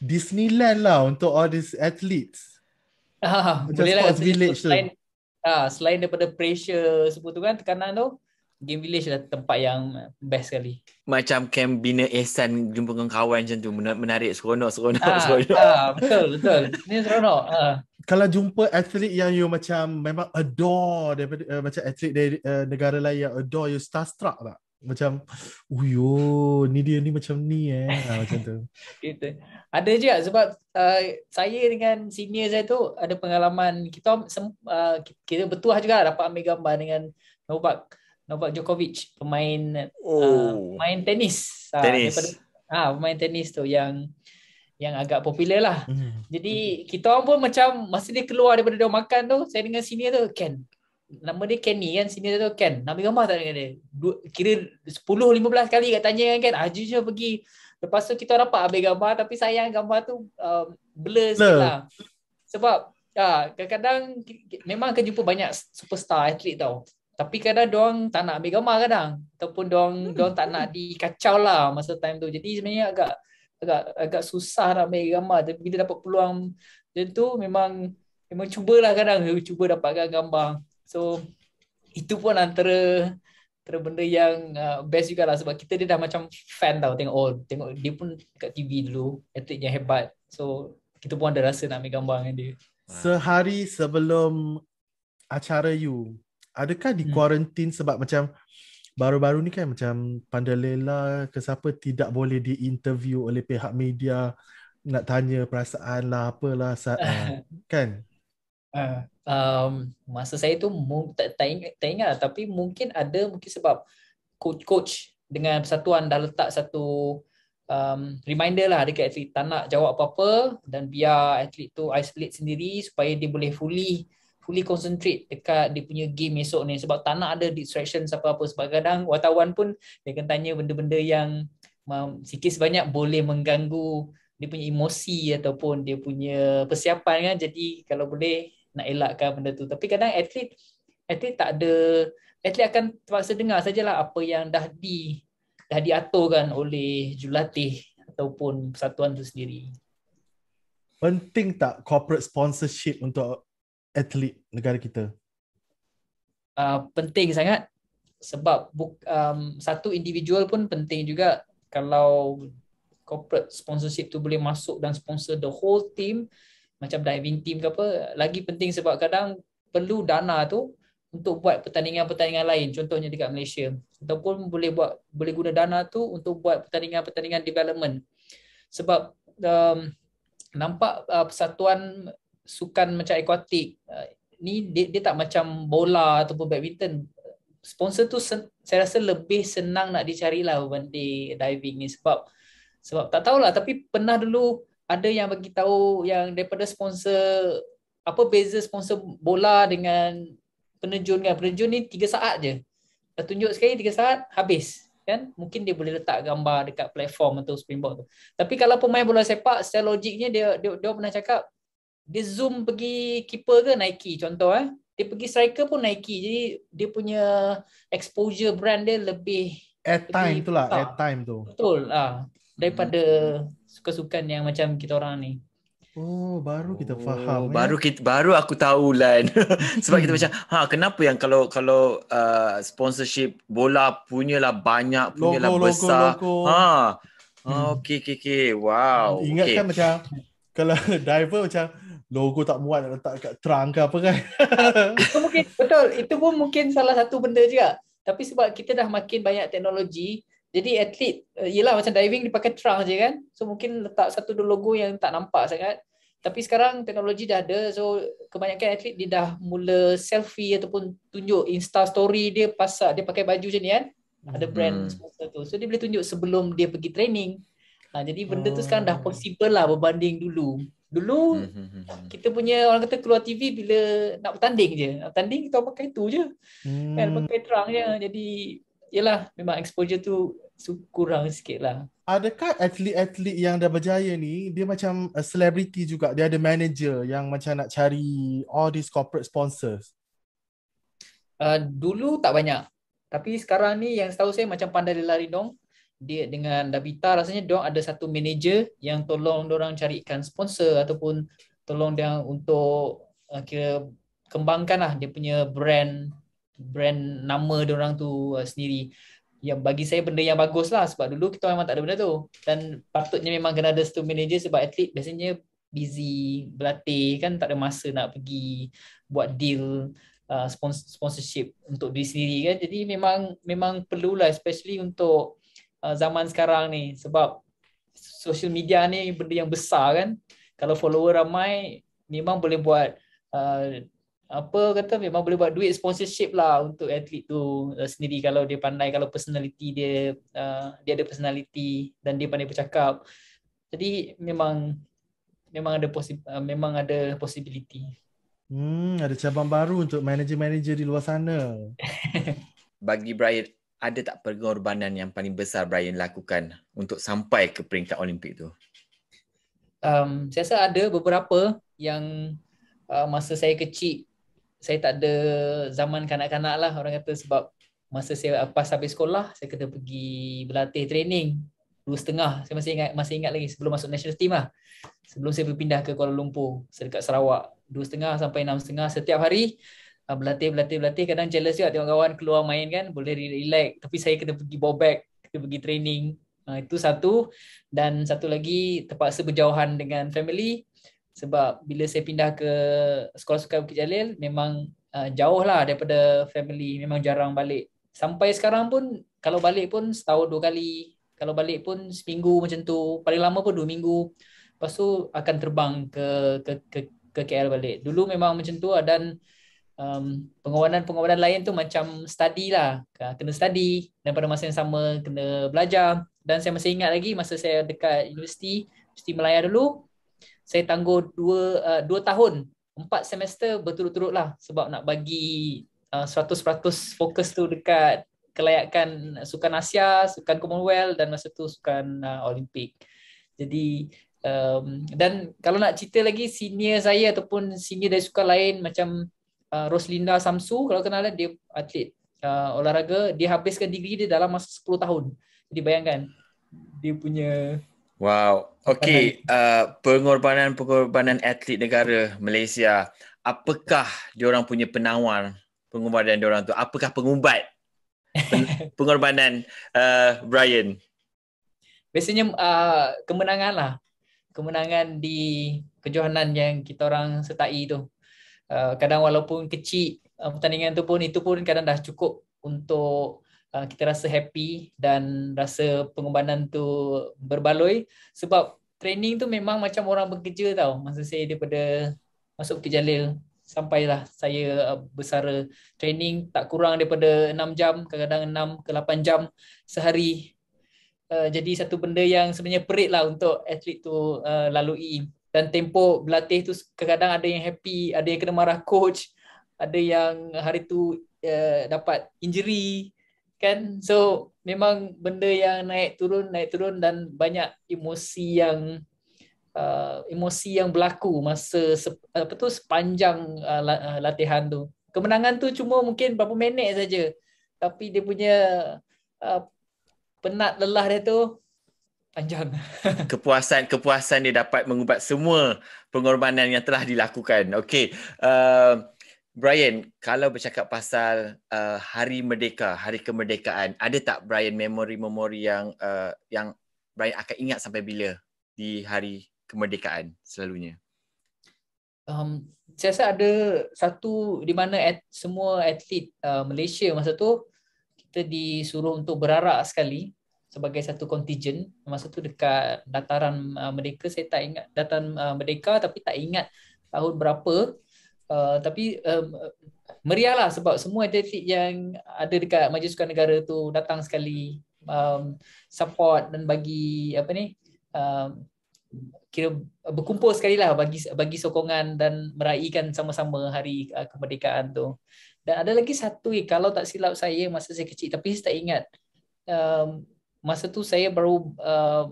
Disneyland lah untuk all these athletes ah, macam lah, sports village tu ah selain daripada pressure semua tu kan tekanan tu Game Village adalah tempat yang best sekali. Macam camp bina Ehsan jumpa dengan kawan macam tu. Menarik, seronok, seronok, ah, seronok. Ah, betul, betul. Ini seronok. Ah. Kalau jumpa atlet yang you macam memang adore daripada, uh, macam atlet dari uh, negara lain yang adore you, starstruck tak? Macam, uyo, ni dia ni macam ni eh. Ah, macam tu. ada je sebab uh, saya dengan senior saya tu ada pengalaman kita sem, uh, kita bertuah juga dapat ambil gambar dengan Novak Novak Djokovic pemain uh, oh. uh, main tenis, ah, tenis. Uh, ah uh, pemain tenis tu yang yang agak popular lah. Hmm. Jadi kita pun macam masa dia keluar daripada dia makan tu saya dengan senior tu Ken nama dia Kenny kan senior tu Ken Nabi gambar tak dengan dia Dua, kira 10 15 kali kat tanya kan Haji ah, je pergi lepas tu kita dapat ambil gambar tapi sayang gambar tu um, blur sikitlah sebab ah kadang-kadang memang akan jumpa banyak superstar atlet tau tapi kadang doang tak nak ambil gambar kadang ataupun doang hmm. doang tak nak dikacau lah masa time tu jadi sebenarnya agak agak agak susah nak ambil gambar tapi bila dapat peluang macam tu memang memang cubalah kadang cuba dapatkan gambar So itu pun antara antara benda yang uh, best juga lah sebab kita dia dah macam fan tau tengok oh tengok dia pun kat TV dulu atletnya hebat. So kita pun ada rasa nak ambil gambar dengan dia. Ah. Sehari sebelum acara you, adakah di hmm. kuarantin hmm. sebab macam baru-baru ni kan macam Pandalela ke siapa tidak boleh diinterview oleh pihak media nak tanya perasaan lah apalah saat, ah, kan Uh. Um, masa saya tu tak, tak, ingat, tak ingat lah, tapi mungkin ada mungkin sebab coach coach dengan persatuan dah letak satu um, reminder lah dekat atlet tak nak jawab apa-apa dan biar atlet tu isolate sendiri supaya dia boleh fully fully concentrate dekat dia punya game esok ni sebab tak nak ada distraction apa-apa sebab kadang wartawan pun dia akan tanya benda-benda yang um, sikit sebanyak boleh mengganggu dia punya emosi ataupun dia punya persiapan kan jadi kalau boleh nak elakkan benda tu tapi kadang atlet atlet tak ada atlet akan terpaksa dengar sajalah apa yang dah di dah diaturkan oleh jurulatih ataupun persatuan tu sendiri penting tak corporate sponsorship untuk atlet negara kita uh, penting sangat sebab buk, um, satu individual pun penting juga kalau corporate sponsorship tu boleh masuk dan sponsor the whole team macam diving team ke apa lagi penting sebab kadang perlu dana tu untuk buat pertandingan-pertandingan lain contohnya dekat Malaysia ataupun boleh buat boleh guna dana tu untuk buat pertandingan-pertandingan development sebab um, nampak uh, persatuan sukan macam aquatic uh, ni dia, dia tak macam bola ataupun badminton sponsor tu saya rasa lebih senang nak dicarilah berbanding diving ni sebab sebab tak tahulah tapi pernah dulu ada yang bagi tahu yang daripada sponsor apa beza sponsor bola dengan penerjun kan penerjun ni tiga saat je dah tunjuk sekali tiga saat habis kan mungkin dia boleh letak gambar dekat platform atau springboard tu tapi kalau pemain bola sepak secara logiknya dia dia, dia pernah cakap dia zoom pergi keeper ke Nike contoh eh dia pergi striker pun Nike jadi dia punya exposure brand dia lebih at time lebih itulah tak. at time tu betul ah daripada sukan-sukan yang macam kita orang ni. Oh, baru kita oh, faham. Eh. Baru ya? kita baru aku tahu lain. Sebab kita hmm. macam, ha, kenapa yang kalau kalau uh, sponsorship bola punyalah banyak, punyalah logo, besar. Logo, logo. Ha. ha. Hmm. Okey, okey, okey. Wow. Hmm, Ingat okay. kan macam kalau diver macam logo tak muat nak letak kat trunk ke apa kan. itu mungkin betul. Itu pun mungkin salah satu benda juga. Tapi sebab kita dah makin banyak teknologi, jadi atlet ialah eh, uh, macam diving dia pakai trunk je kan. So mungkin letak satu dua logo yang tak nampak sangat. Tapi sekarang teknologi dah ada so kebanyakan atlet dia dah mula selfie ataupun tunjuk Insta story dia pasal dia pakai baju je ni kan. Ada hmm. brand hmm. sponsor tu. So dia boleh tunjuk sebelum dia pergi training. Nah, jadi benda tu oh. sekarang dah possible lah berbanding dulu. Dulu hmm, hmm, kita punya orang kata keluar TV bila nak bertanding je. Nak bertanding kita pakai tu je. Hmm. Kan pakai terang je. Jadi yelah memang exposure tu kurang sikit lah. Adakah atlet-atlet yang dah berjaya ni, dia macam a celebrity juga, dia ada manager yang macam nak cari all these corporate sponsors? Uh, dulu tak banyak. Tapi sekarang ni yang setahu saya macam pandai dia lari dong, dia dengan Davita rasanya dong ada satu manager yang tolong orang carikan sponsor ataupun tolong dia untuk uh, kira kembangkan lah dia punya brand brand nama dia orang tu uh, sendiri yang bagi saya benda yang bagus lah sebab dulu kita memang tak ada benda tu dan patutnya memang kena ada satu manager sebab atlet biasanya busy berlatih kan tak ada masa nak pergi buat deal uh, sponsorship untuk diri sendiri kan jadi memang memang perlulah especially untuk uh, zaman sekarang ni sebab social media ni benda yang besar kan kalau follower ramai memang boleh buat uh, apa kata memang boleh buat duit sponsorship lah untuk atlet tu uh, sendiri kalau dia pandai kalau personality dia uh, dia ada personality dan dia pandai bercakap jadi memang memang ada posi- uh, memang ada possibility hmm ada cabang baru untuk manager-manager di luar sana bagi Brian ada tak pengorbanan yang paling besar Brian lakukan untuk sampai ke peringkat Olimpik tu um saya rasa ada beberapa yang Uh, masa saya kecil saya tak ada zaman kanak-kanak lah orang kata sebab masa saya lepas habis sekolah saya kena pergi berlatih training dua setengah saya masih ingat masih ingat lagi sebelum masuk national team lah sebelum saya berpindah ke Kuala Lumpur saya dekat Sarawak dua setengah sampai enam setengah setiap hari ah, berlatih berlatih berlatih kadang jealous juga tengok kawan keluar main kan boleh relax tapi saya kena pergi bobek kena pergi training ah, itu satu dan satu lagi terpaksa berjauhan dengan family sebab bila saya pindah ke sekolah sukan Bukit Jalil memang uh, jauh lah daripada family memang jarang balik sampai sekarang pun kalau balik pun setahun dua kali kalau balik pun seminggu macam tu paling lama pun dua minggu lepas tu akan terbang ke ke ke, ke KL balik dulu memang macam tu lah dan um, pengorbanan-pengorbanan lain tu macam study lah ah, kena study dan pada masa yang sama kena belajar dan saya masih ingat lagi masa saya dekat universiti Universiti Melayu dulu saya tangguh dua uh, dua tahun empat semester berturut-turut lah sebab nak bagi uh, 100% fokus tu dekat kelayakan sukan Asia, sukan Commonwealth dan masa tu sukan uh, Olimpik. Jadi um, dan kalau nak cerita lagi senior saya ataupun senior dari sukan lain macam uh, Roslinda Samsu kalau kenal dia atlet uh, olahraga dia habiskan degree dia dalam masa 10 tahun. Jadi bayangkan dia punya Wow. Okey, uh, pengorbanan-pengorbanan atlet negara Malaysia. Apakah dia orang punya penawar pengorbanan dia orang tu? Apakah pengubat pengorbanan uh, Brian? Biasanya uh, kemenangan lah. Kemenangan di kejohanan yang kita orang sertai tu. Uh, kadang walaupun kecil uh, pertandingan tu pun, itu pun kadang dah cukup untuk Ah, kita rasa happy dan rasa pengembanan tu berbaloi sebab training tu memang macam orang bekerja tau masa saya daripada masuk ke Jalil sampailah saya ah, bersara training tak kurang daripada 6 jam kadang-kadang 6 ke 8 jam sehari ah, jadi satu benda yang sebenarnya perit lah untuk atlet tu lalui dan tempo berlatih tu kadang-kadang ada yang happy ada yang kena marah coach ada yang hari tu dapat injury kan hmm. so memang benda yang naik turun naik turun dan banyak emosi yang uh, emosi yang berlaku masa apa tu sepanjang uh, uh, latihan tu kemenangan tu cuma mungkin berapa minit saja tapi dia punya uh, penat lelah dia tu panjang kepuasan kepuasan dia dapat mengubat semua pengorbanan yang telah dilakukan okey uh, Brian, kalau bercakap pasal uh, Hari Merdeka, Hari Kemerdekaan, ada tak Brian memori-memori yang uh, yang Brian akan ingat sampai bila di Hari Kemerdekaan selalunya? Um, saya rasa ada satu di mana at, semua atlet uh, Malaysia masa tu kita disuruh untuk berarak sekali sebagai satu kontijen masa tu dekat dataran uh, Merdeka saya tak ingat dataran uh, Merdeka tapi tak ingat tahun berapa Uh, tapi um, meriah lah sebab semua atletik yang ada dekat Majlis Sukan Negara tu datang sekali um, support dan bagi apa ni um, kira berkumpul sekali lah bagi bagi sokongan dan meraihkan sama-sama hari uh, kemerdekaan tu. Dan ada lagi satu eh, kalau tak silap saya masa saya kecil tapi saya tak ingat um, masa tu saya baru uh,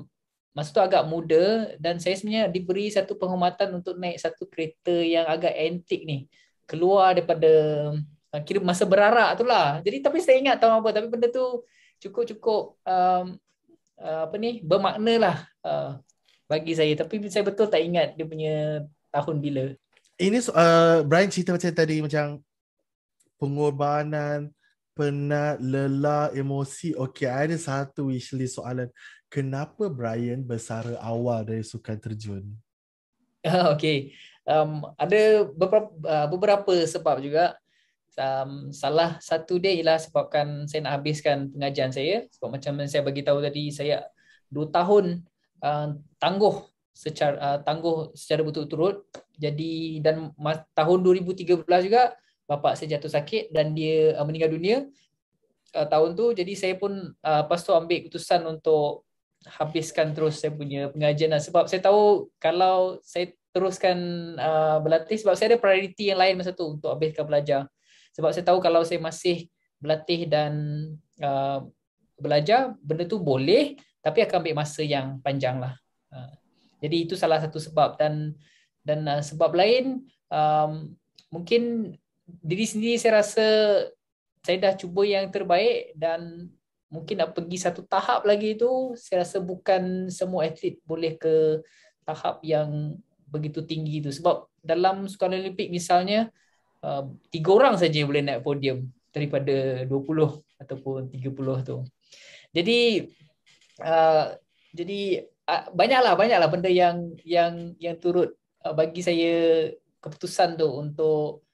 masa tu agak muda dan saya sebenarnya diberi satu penghormatan untuk naik satu kereta yang agak antik ni keluar daripada eh, kira masa berarak tu lah jadi tapi saya ingat tahu apa tapi benda tu cukup cukup um, eh, apa ni bermakna lah uh, bagi saya tapi saya betul tak ingat dia punya tahun bila ini uh, Brian cerita macam tadi macam pengorbanan penat lelah emosi okey ada satu wish soalan kenapa Brian bersara awal dari sukan terjun? Ah, okay, um, ada beberapa, uh, beberapa sebab juga. Um, salah satu dia ialah sebabkan saya nak habiskan pengajian saya. Sebab macam yang saya bagi tahu tadi, saya dua tahun uh, tangguh secara uh, tangguh secara betul-betul. Jadi dan ma- tahun 2013 juga bapa saya jatuh sakit dan dia uh, meninggal dunia uh, tahun tu. Jadi saya pun uh, lepas tu ambil keputusan untuk habiskan terus saya punya pengajian lah. sebab saya tahu kalau saya teruskan uh, berlatih sebab saya ada prioriti yang lain masa tu untuk habiskan belajar sebab saya tahu kalau saya masih berlatih dan uh, belajar benda tu boleh tapi akan ambil masa yang panjang lah uh, jadi itu salah satu sebab dan dan uh, sebab lain um, mungkin diri sendiri saya rasa saya dah cuba yang terbaik dan mungkin nak pergi satu tahap lagi tu saya rasa bukan semua atlet boleh ke tahap yang begitu tinggi tu sebab dalam sukan olimpik misalnya uh, tiga orang saja boleh naik podium daripada 20 ataupun 30 tu. Jadi uh, jadi uh, banyaklah banyaklah benda yang yang yang turut bagi saya keputusan tu untuk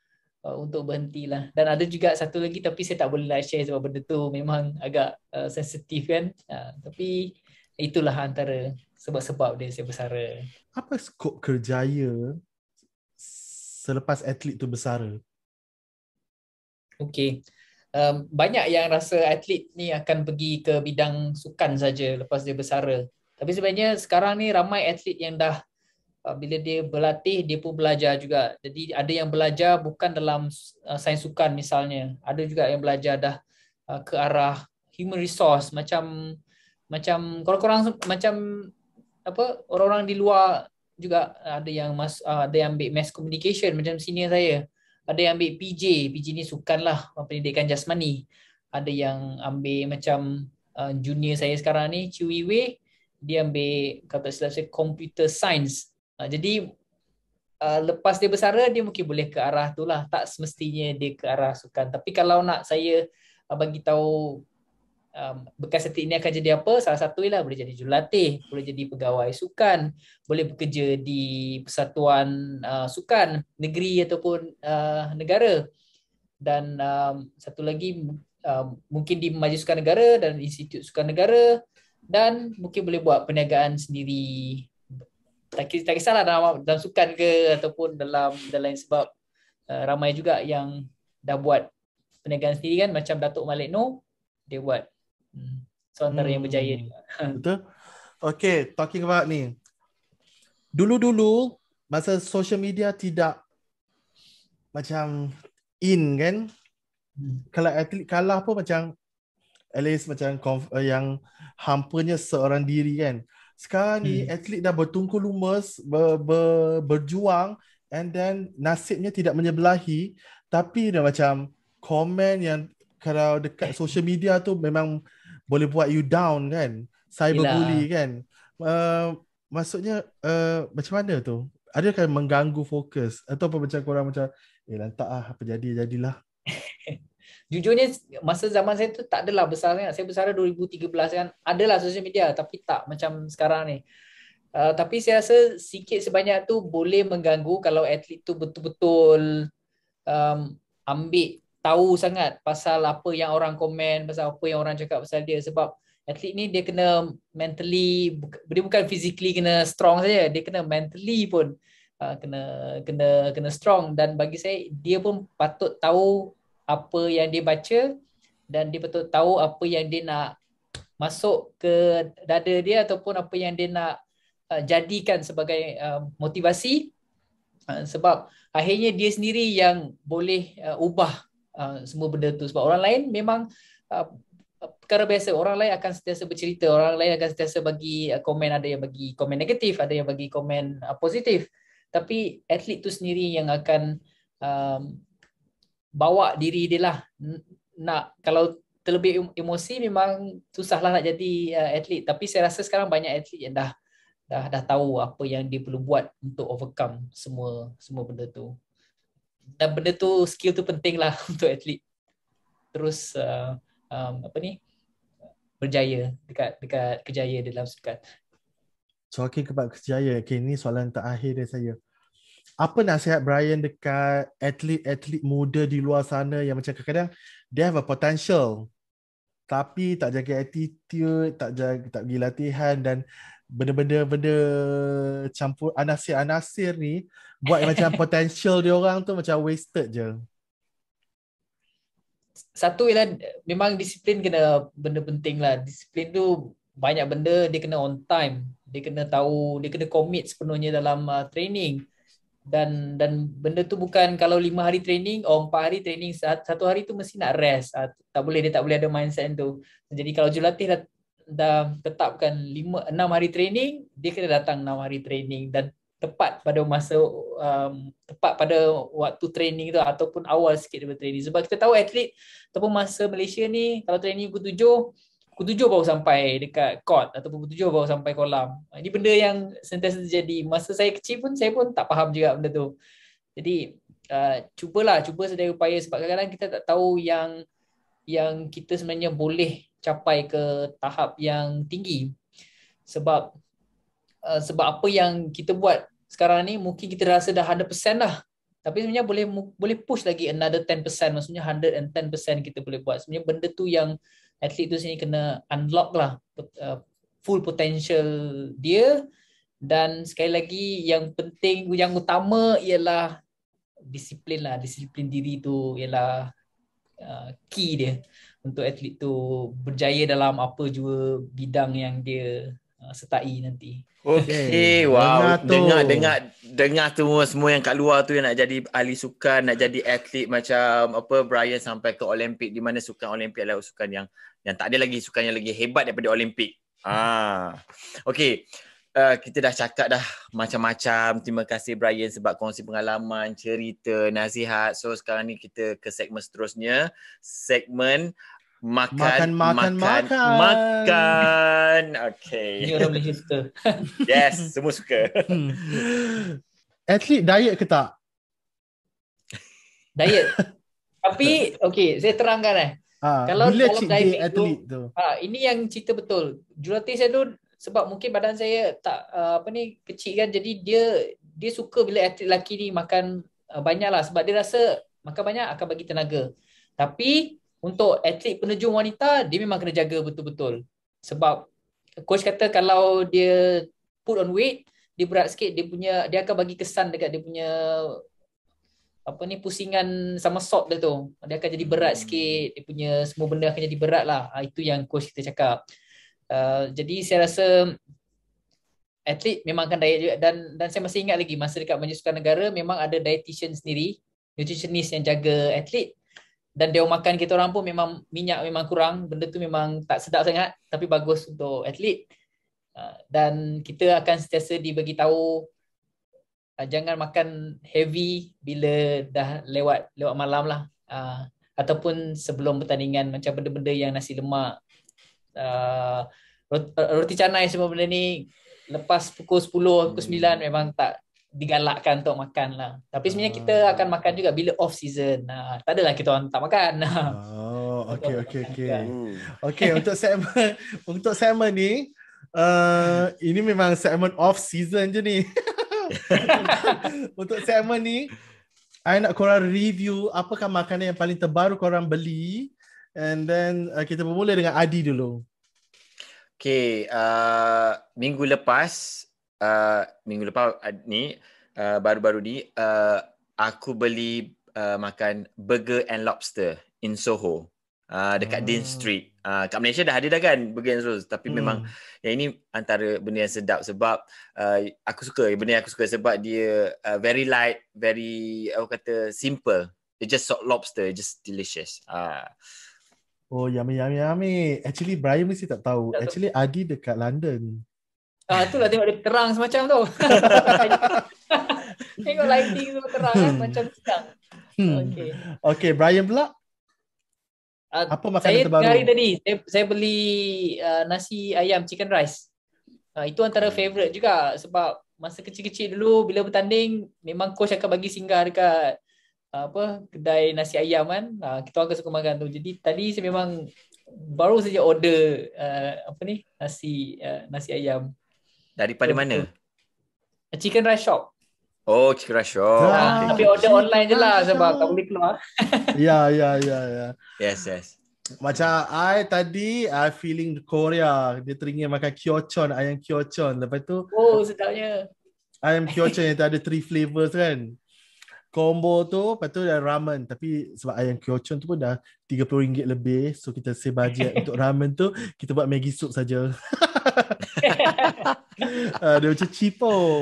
Uh, untuk berhenti lah. Dan ada juga satu lagi tapi saya tak boleh share sebab benda tu memang agak uh, sensitif kan. Uh, tapi itulah antara sebab-sebab dia saya bersara. Apa skop kerjaya selepas atlet tu bersara? Okay. Um, banyak yang rasa atlet ni akan pergi ke bidang sukan saja lepas dia bersara. Tapi sebenarnya sekarang ni ramai atlet yang dah Uh, bila dia berlatih dia pun belajar juga jadi ada yang belajar bukan dalam uh, sains sukan misalnya ada juga yang belajar dah uh, ke arah human resource macam macam Kalau kurang macam apa orang-orang di luar juga ada yang mas, uh, ada yang ambil mass communication macam senior saya ada yang ambil PJ PJ ni sukan lah pendidikan jasmani ada yang ambil macam junior saya sekarang ni Chiwiwe dia ambil kata silap computer science Ha, jadi uh, lepas dia bersara dia mungkin boleh ke arah tu lah tak semestinya dia ke arah sukan. Tapi kalau nak saya uh, bagi tahu um, bekas atlet ini akan jadi apa? Salah satu ialah boleh jadi jurulatih, boleh jadi pegawai sukan, boleh bekerja di persatuan uh, sukan negeri ataupun uh, negara. Dan um, satu lagi um, mungkin di majlis sukan negara dan institut sukan negara dan mungkin boleh buat perniagaan sendiri tak kisah tak kisahlah dalam dalam sukan ke ataupun dalam dalam sebab uh, ramai juga yang dah buat perniagaan sendiri kan macam Datuk Malik Noh dia buat hmm. so hmm. yang berjaya hmm. juga. betul Okay, talking about ni dulu-dulu masa social media tidak macam in kan hmm. kalau atlet kalah pun macam at least macam yang hampanya seorang diri kan hmm. Sekarang ni hmm. atlet dah bertungkul lumus ber, ber, berjuang and then nasibnya tidak menyebelahi tapi dia macam komen yang kalau dekat social media tu memang boleh buat you down kan cyberbully kan uh, maksudnya uh, macam mana tu adakah mengganggu fokus atau apa macam korang macam eh lantak ah apa jadi jadilah jujurnya masa zaman saya tu tak adalah besar sangat. Saya besar 2013 kan. Adalah sosial media tapi tak macam sekarang ni. Uh, tapi saya rasa sikit sebanyak tu boleh mengganggu kalau atlet tu betul-betul um, ambil tahu sangat pasal apa yang orang komen, pasal apa yang orang cakap pasal dia sebab atlet ni dia kena mentally dia bukan physically kena strong saja, dia kena mentally pun uh, kena kena kena strong dan bagi saya dia pun patut tahu apa yang dia baca dan dia betul tahu apa yang dia nak masuk ke dada dia ataupun apa yang dia nak uh, jadikan sebagai uh, motivasi uh, sebab akhirnya dia sendiri yang boleh uh, ubah uh, semua benda tu sebab orang lain memang uh, perkara biasa orang lain akan sentiasa bercerita orang lain akan sentiasa bagi uh, komen ada yang bagi komen negatif ada yang bagi komen uh, positif tapi atlet tu sendiri yang akan um, bawa diri dia lah nak kalau terlebih emosi memang susahlah nak jadi uh, atlet tapi saya rasa sekarang banyak atlet yang dah dah dah tahu apa yang dia perlu buat untuk overcome semua semua benda tu dan benda tu skill tu penting lah untuk atlet terus uh, um, apa ni berjaya dekat dekat kejayaan dalam sukan talking about kejayaan okay, ni soalan terakhir dari saya apa nasihat Brian dekat atlet-atlet muda di luar sana yang macam kadang-kadang dia have a potential tapi tak jaga attitude, tak jaga tak pergi latihan dan benda-benda benda campur anasir-anasir ni buat macam potential dia orang tu macam wasted je. Satu ialah memang disiplin kena benda penting lah. Disiplin tu banyak benda dia kena on time. Dia kena tahu, dia kena commit sepenuhnya dalam uh, training dan dan benda tu bukan kalau lima hari training oh empat hari training satu hari tu mesti nak rest ah, tak boleh dia tak boleh ada mindset tu jadi kalau jurulatih dah, dah tetapkan lima enam hari training dia kena datang enam hari training dan tepat pada masa um, tepat pada waktu training tu ataupun awal sikit daripada training sebab kita tahu atlet ataupun masa Malaysia ni kalau training pukul pukul tujuh baru sampai dekat court atau pukul tujuh baru sampai kolam. Ah, ini benda yang sentiasa terjadi. Masa saya kecil pun saya pun tak faham juga benda tu. Jadi uh, cubalah, cuba sedaya upaya sebab kadang-kadang kita tak tahu yang yang kita sebenarnya boleh capai ke tahap yang tinggi. Sebab uh, sebab apa yang kita buat sekarang ni mungkin kita rasa dah 100% lah. Tapi sebenarnya boleh boleh push lagi another 10%, maksudnya 110% kita boleh buat. Sebenarnya benda tu yang atlet tu sini kena unlock lah uh, full potential dia dan sekali lagi yang penting yang utama ialah disiplin lah disiplin diri tu ialah uh, key dia untuk atlet tu berjaya dalam apa jua bidang yang dia uh, sertai nanti. Okay, wow. Dengar, tu. dengar, dengar, dengar tu semua, semua yang kat luar tu yang nak jadi ahli sukan, nak jadi atlet macam apa Brian sampai ke Olimpik di mana sukan Olimpik adalah sukan yang yang tak ada lagi sukan yang lagi hebat daripada Olimpik. Ah. okay, Uh, kita dah cakap dah macam-macam. Terima kasih Brian sebab kongsi pengalaman, cerita, nasihat. So sekarang ni kita ke segmen seterusnya. Segmen makan makan makan. makan. makan. Okey. yes, semua suka. Hmm. Atlet diet ke tak? Diet. Tapi okay, saya terangkan eh. Ha, kalau bila kalau cheat day atlet tu. Ha, ini yang cerita betul. Jurulatih saya tu sebab mungkin badan saya tak uh, apa ni kecil kan jadi dia dia suka bila atlet lelaki ni makan uh, banyak lah sebab dia rasa makan banyak akan bagi tenaga. Tapi untuk atlet penerjun wanita dia memang kena jaga betul-betul. Sebab coach kata kalau dia put on weight dia berat sikit dia punya dia akan bagi kesan dekat dia punya apa ni pusingan sama sort dia tu dia akan jadi berat hmm. sikit dia punya semua benda akan jadi berat lah ha, itu yang coach kita cakap uh, jadi saya rasa atlet memang akan diet juga dan dan saya masih ingat lagi masa dekat Majlis Sukan Negara memang ada dietitian sendiri nutritionist yang jaga atlet dan dia makan kita orang pun memang minyak memang kurang benda tu memang tak sedap sangat tapi bagus untuk atlet uh, dan kita akan sentiasa diberitahu uh, jangan makan heavy bila dah lewat lewat malam lah uh, ataupun sebelum pertandingan macam benda-benda yang nasi lemak uh, roti, canai semua benda ni lepas pukul 10 pukul 9 hmm. memang tak digalakkan untuk makan lah tapi sebenarnya uh. kita akan makan juga bila off season uh, tak adalah kita orang tak makan oh okey okey okey hmm. okey untuk segmen untuk segmen ni uh, ini memang segmen off season je ni untuk segmen ni I nak korang review apakah makanan yang paling terbaru korang beli and then uh, kita bermula dengan Adi dulu. Okay, uh, minggu lepas uh, minggu lepas ni uh, baru-baru ni uh, aku beli uh, makan burger and lobster in Soho uh, dekat oh. Dean hmm. Street. Uh, kat Malaysia dah ada dah kan Burger and Tapi hmm. memang Yang ini antara benda yang sedap Sebab uh, Aku suka Benda yang aku suka Sebab dia uh, Very light Very Aku kata Simple It's just salt lobster Just delicious uh. Oh yummy yummy yummy Actually Brian mesti tak tahu tak Actually tahu. Adi dekat London Ah, uh, Itulah tengok dia terang semacam tu Tengok lighting tu terang kan? Macam siang. hmm. Okay Okay Brian pula Uh, apa makanan saya terbaru? Hari tadi saya, saya beli uh, nasi ayam chicken rice. Uh, itu antara okay. Hmm. favorite juga sebab masa kecil-kecil dulu bila bertanding memang coach akan bagi singgah dekat uh, apa kedai nasi ayam kan. Uh, kita akan suka makan tu. Jadi tadi saya memang baru saja order uh, apa ni nasi uh, nasi ayam daripada so, mana? Chicken rice shop. Oh, Kick Rush Ah, okay. Tapi order online je lah sebab tak boleh keluar. Ya, ya, ya, ya. Yes, yes. Macam I tadi I feeling Korea Dia teringin makan Kyochon Ayam Kyochon Lepas tu Oh sedapnya Ayam Kyochon yang ada Three flavours kan Combo tu Lepas tu ada ramen Tapi sebab ayam Kyochon tu pun dah RM30 lebih So kita save budget Untuk ramen tu Kita buat Maggi soup saja. uh, dia macam cheapo oh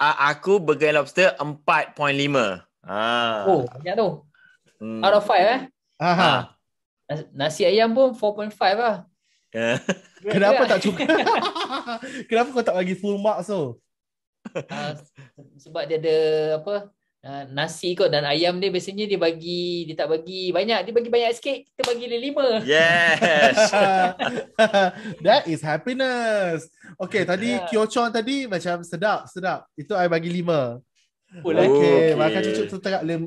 uh, aku burger lobster 4.5. Ha. Oh, banyak tu. Hmm. Out of 5 eh. Aha. Ha. Nasi ayam pun 4.5 lah. Ya. Kenapa tak cukup? Kenapa kau tak bagi full marks tu? So? Uh, ah, sebab dia ada apa? Ah, nasi kot dan ayam dia biasanya dia bagi dia tak bagi banyak dia bagi banyak sikit kita bagi dia lima yes that is happiness okay tadi yeah. kyochon tadi macam sedap sedap itu I bagi lima oh, Okay, okay, makan cucuk tu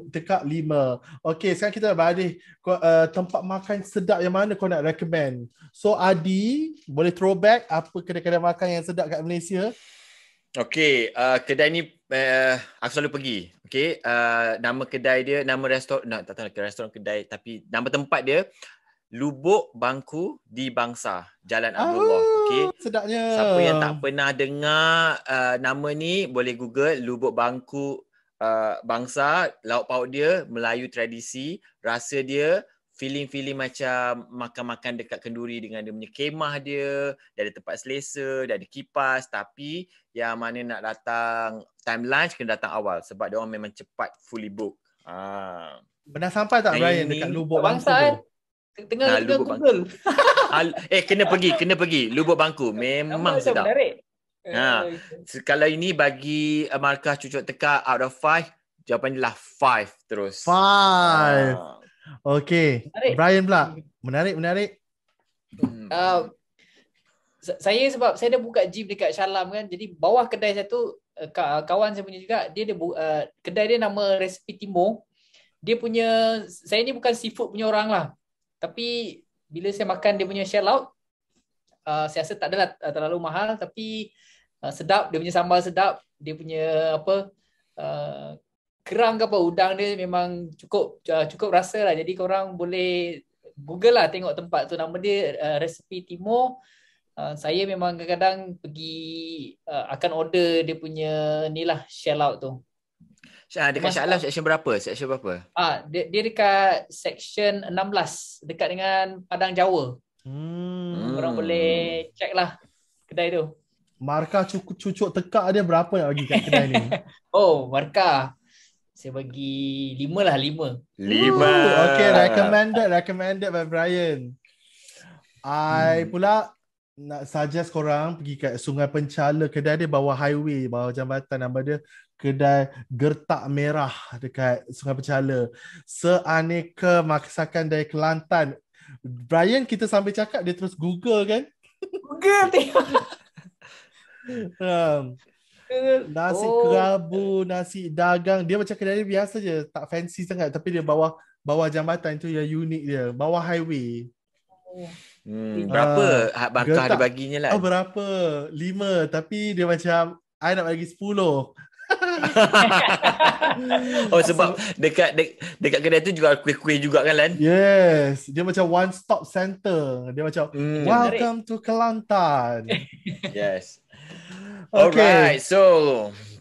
tekak lima, Okay, sekarang kita dah balik uh, tempat makan sedap yang mana kau nak recommend. So Adi, boleh throwback apa kedai-kedai makan yang sedap kat Malaysia? Okay, uh, kedai ni uh, aku selalu pergi. Okay, uh, nama kedai dia, nama restoran, no, tak tahu ke restoran kedai tapi nama tempat dia Lubuk Bangku di Bangsa, Jalan Abdullah. Oh, ah, okay. Sedapnya. Siapa yang tak pernah dengar uh, nama ni boleh google Lubuk Bangku uh, Bangsa, lauk pauk dia, Melayu tradisi, rasa dia feeling-feeling macam makan-makan dekat kenduri dengan dia punya kemah dia, dia ada tempat selesa, dia ada kipas tapi yang mana nak datang time lunch kena datang awal sebab dia orang memang cepat fully book. Ah. Pernah sampai tak Brian dekat lubuk bangsa tu? Eh. Tengah nah, lubuk bangku. eh kena pergi, kena pergi lubuk bangku. Memang Nama sedap. Ha. Eh, Sekali ini bagi eh, markah cucuk teka out of 5, jawapannya lah 5 terus. 5. Ah. Okay. Brian pula. Menarik, menarik. Uh, saya sebab saya dah buka gym dekat Shalam kan. Jadi bawah kedai saya tu Eh, kawan saya punya juga dia ada uh, eh, kedai dia nama resipi timur dia punya saya ni bukan seafood punya orang lah tapi bila saya makan dia punya shellout uh, eh, saya rasa tak adalah terlalu mahal tapi uh, sedap dia punya sambal sedap dia punya apa uh, kerang ke apa udang dia memang cukup uh, cukup rasa lah jadi korang boleh google lah tengok tempat tu nama dia uh, resipi timur uh, saya memang kadang-kadang pergi uh, akan order dia punya ni lah shell out tu. Ha, dekat Mas, Syaklam section berapa? Section berapa? Ah, dia, dia dekat section 16 dekat dengan Padang Jawa. Hmm. Orang boleh check lah kedai tu. Markah cucuk tekak dia berapa nak bagi kat kedai ni? oh, markah. Saya bagi lima lah, lima. Lima. okay, recommended, recommended by Brian. I hmm. pula nak suggest korang pergi kat Sungai Pencala kedai dia bawah highway bawah jambatan nama dia kedai Gertak Merah dekat Sungai Pencala seaneka masakan dari Kelantan Brian kita sambil cakap dia terus google kan google tengok um, nasi oh. kerabu nasi dagang dia macam kedai dia biasa je tak fancy sangat tapi dia bawah bawah jambatan tu yang unik dia bawah highway oh. Hmm, berapa uh, hak barkah dia baginya lah? Oh, berapa? Lima. Tapi dia macam, I nak bagi sepuluh. oh sebab dekat de, dekat kedai tu juga kuih-kuih juga kan Lan? Yes, dia macam one stop center. Dia macam mm. welcome to Kelantan. yes. Okay. Alright, so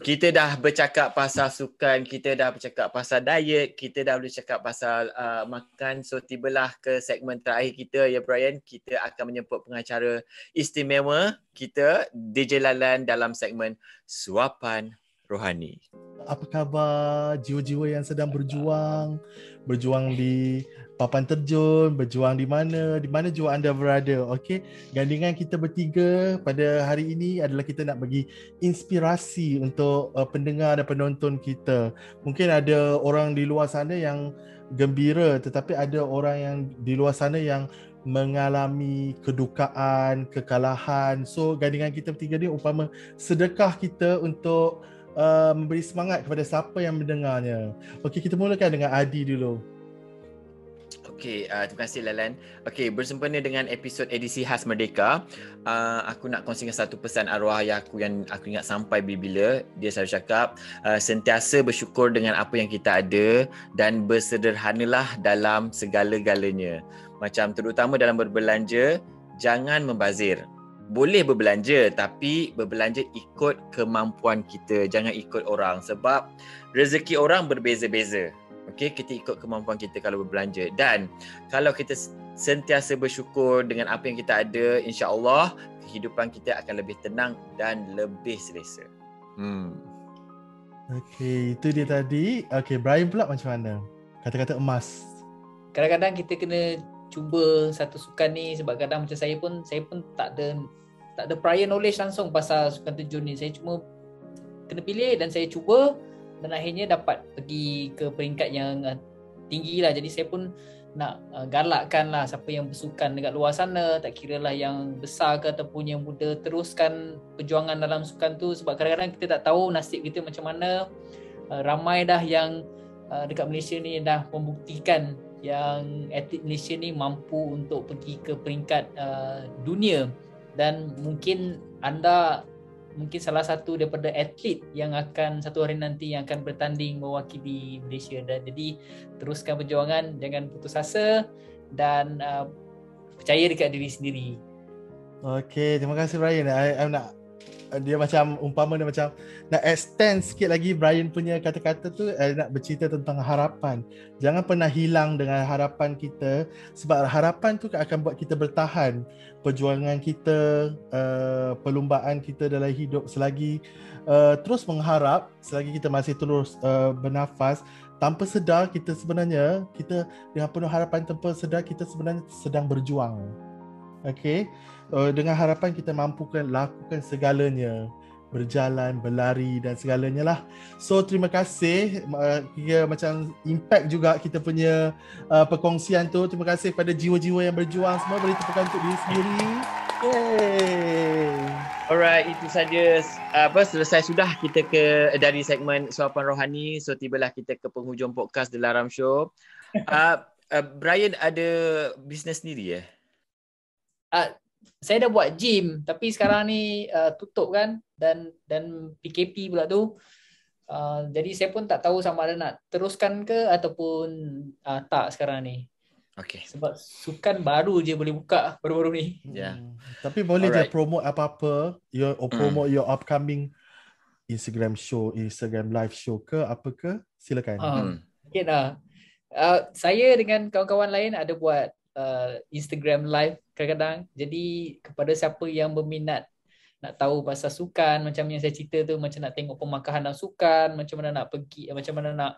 kita dah bercakap pasal sukan, kita dah bercakap pasal diet, kita dah boleh cakap pasal uh, makan. So tibalah ke segmen terakhir kita ya Brian, kita akan menyebut pengacara istimewa kita DJ Lalan dalam segmen Suapan Rohani. Apa khabar jiwa-jiwa yang sedang berjuang, berjuang di papan terjun, berjuang di mana, di mana jua anda berada. Okey, gandingan kita bertiga pada hari ini adalah kita nak bagi inspirasi untuk uh, pendengar dan penonton kita. Mungkin ada orang di luar sana yang gembira tetapi ada orang yang di luar sana yang mengalami kedukaan, kekalahan. So, gandingan kita bertiga ni umpama sedekah kita untuk uh, memberi semangat kepada siapa yang mendengarnya. Okey, kita mulakan dengan Adi dulu. Okay, uh, terima kasih Lalan. Okay, bersempena dengan episod edisi khas Merdeka, uh, aku nak kongsikan satu pesan arwah ayah aku yang aku ingat sampai bila-bila. Dia selalu cakap, uh, sentiasa bersyukur dengan apa yang kita ada dan bersederhanalah dalam segala-galanya. Macam terutama dalam berbelanja, jangan membazir. Boleh berbelanja tapi berbelanja ikut kemampuan kita. Jangan ikut orang sebab rezeki orang berbeza-beza. Okay, kita ikut kemampuan kita kalau berbelanja dan kalau kita sentiasa bersyukur dengan apa yang kita ada, insya-Allah kehidupan kita akan lebih tenang dan lebih selesa. Hmm. Okey, itu dia tadi. Okey, Brian pula macam mana? Kata-kata emas. Kadang-kadang kita kena cuba satu sukan ni sebab kadang macam saya pun saya pun tak ada tak ada prior knowledge langsung pasal sukan terjun ni. Saya cuma kena pilih dan saya cuba dan akhirnya dapat pergi ke peringkat yang uh, tinggi lah jadi saya pun nak uh, galakkan lah siapa yang bersukan dekat luar sana tak kira lah yang besar ke ataupun yang muda teruskan perjuangan dalam sukan tu sebab kadang-kadang kita tak tahu nasib kita macam mana uh, ramai dah yang uh, dekat Malaysia ni dah membuktikan yang atlet Malaysia ni mampu untuk pergi ke peringkat uh, dunia dan mungkin anda mungkin salah satu daripada atlet yang akan satu hari nanti yang akan bertanding mewakili Malaysia dan jadi teruskan perjuangan jangan putus asa dan uh, percaya dekat diri sendiri. Okey, terima kasih Brian. I, I'm nak dia macam umpama dia macam nak extend sikit lagi Brian punya kata-kata tu eh, nak bercerita tentang harapan. Jangan pernah hilang dengan harapan kita sebab harapan tu akan buat kita bertahan perjuangan kita, uh, eh, perlumbaan kita dalam hidup selagi uh, terus mengharap selagi kita masih terus uh, bernafas tanpa sedar kita sebenarnya kita dengan penuh harapan tanpa sedar kita sebenarnya sedang berjuang okay? Uh, eh, dengan harapan kita mampukan lakukan segalanya berjalan, berlari dan segalanya lah. So terima kasih eh, kira macam impact juga kita punya uh, perkongsian tu. Terima kasih kepada jiwa-jiwa yang berjuang semua beri tepukan untuk diri sendiri. Yay. Alright, itu saja apa selesai sudah kita ke dari segmen suapan rohani. So tibalah kita ke penghujung podcast The Laram Show. Uh, uh, Brian ada bisnes sendiri ya? Eh? uh, saya dah buat gym tapi sekarang ni uh, tutup kan dan dan PKP pula tu uh, jadi saya pun tak tahu sama ada nak teruskan ke ataupun uh, tak sekarang ni okey sebab sukan baru je boleh buka baru-baru ni ya yeah. hmm. tapi boleh Alright. je promote apa-apa you or hmm. promote mm. your upcoming Instagram show Instagram live show ke apa ke silakan uh, Okay hmm. lah uh, saya dengan kawan-kawan lain ada buat uh, Instagram live kadang-kadang. Jadi kepada siapa yang berminat nak tahu pasal sukan macam yang saya cerita tu macam nak tengok pemakahan dalam sukan, macam mana nak pergi, eh, macam mana nak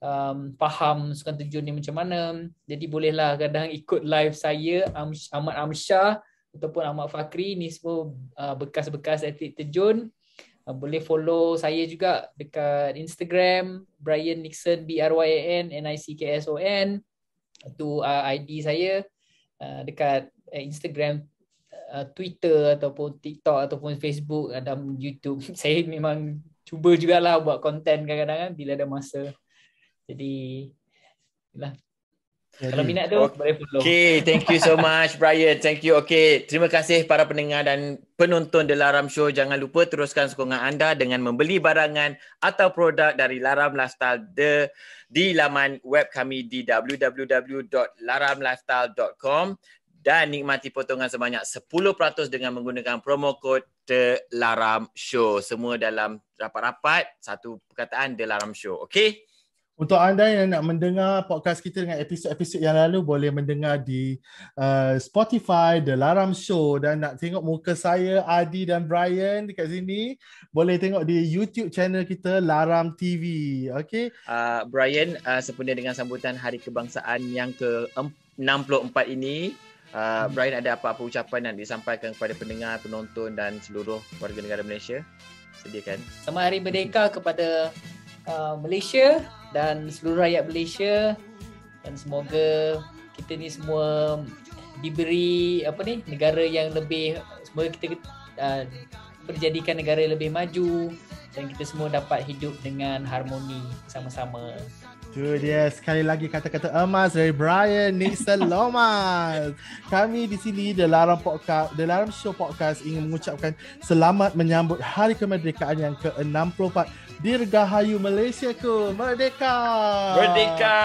um, faham sukan terjun ni macam mana. Jadi bolehlah kadang ikut live saya Ahmad Amsyah ataupun Ahmad Fakri ni semua uh, bekas-bekas atlet terjun. Uh, boleh follow saya juga dekat Instagram Brian Nixon B R Y A N N I C K S O N to uh, ID saya uh, dekat uh, Instagram uh, Twitter ataupun TikTok ataupun Facebook dan YouTube. Saya memang cuba juga lah buat konten kadang-kadang bila ada masa. Jadi lah. Kalau minat tu okay. boleh follow. Okay, thank you so much Brian. Thank you. Okay, terima kasih para pendengar dan penonton The Laram Show, jangan lupa teruskan sokongan anda dengan membeli barangan atau produk dari Laram Lifestyle The, di laman web kami di www.laramlifestyle.com dan nikmati potongan sebanyak 10% dengan menggunakan promo kod The Laram Show. Semua dalam rapat-rapat, satu perkataan The Laram Show. Okay? Untuk anda yang nak mendengar podcast kita dengan episod-episod yang lalu boleh mendengar di uh, Spotify The Laram Show dan nak tengok muka saya Adi dan Brian dekat sini boleh tengok di YouTube channel kita Laram TV. Okey. Uh, Brian uh, sempena dengan sambutan Hari Kebangsaan yang ke-64 ini Uh, hmm. Brian ada apa-apa ucapan yang disampaikan kepada pendengar, penonton dan seluruh warga negara Malaysia? Sediakan. Selamat Hari Merdeka kepada Uh, Malaysia dan seluruh rakyat Malaysia dan semoga kita ni semua diberi apa ni negara yang lebih semoga kita uh, menjadikan uh, negara yang lebih maju dan kita semua dapat hidup dengan harmoni sama-sama. Itu dia sekali lagi kata-kata emas dari Brian Nixon Lomas. Kami di sini dalam podcast, dalam show podcast ingin mengucapkan selamat menyambut Hari Kemerdekaan yang ke-64 Dirgahayu Malaysia ku Merdeka Merdeka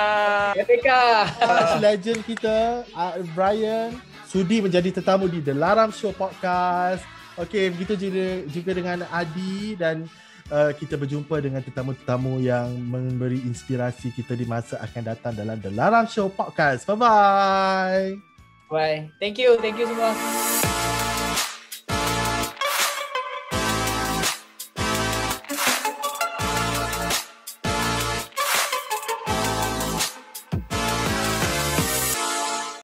Merdeka Arch legend kita Brian Sudi menjadi tetamu di Delaram Show Podcast Okay begitu juga dengan Adi dan Eh, kita berjumpa dengan tetamu-tetamu yang memberi inspirasi kita di masa akan datang dalam The Laram Show Podcast. Bye-bye. Bye. Thank you. Thank you semua.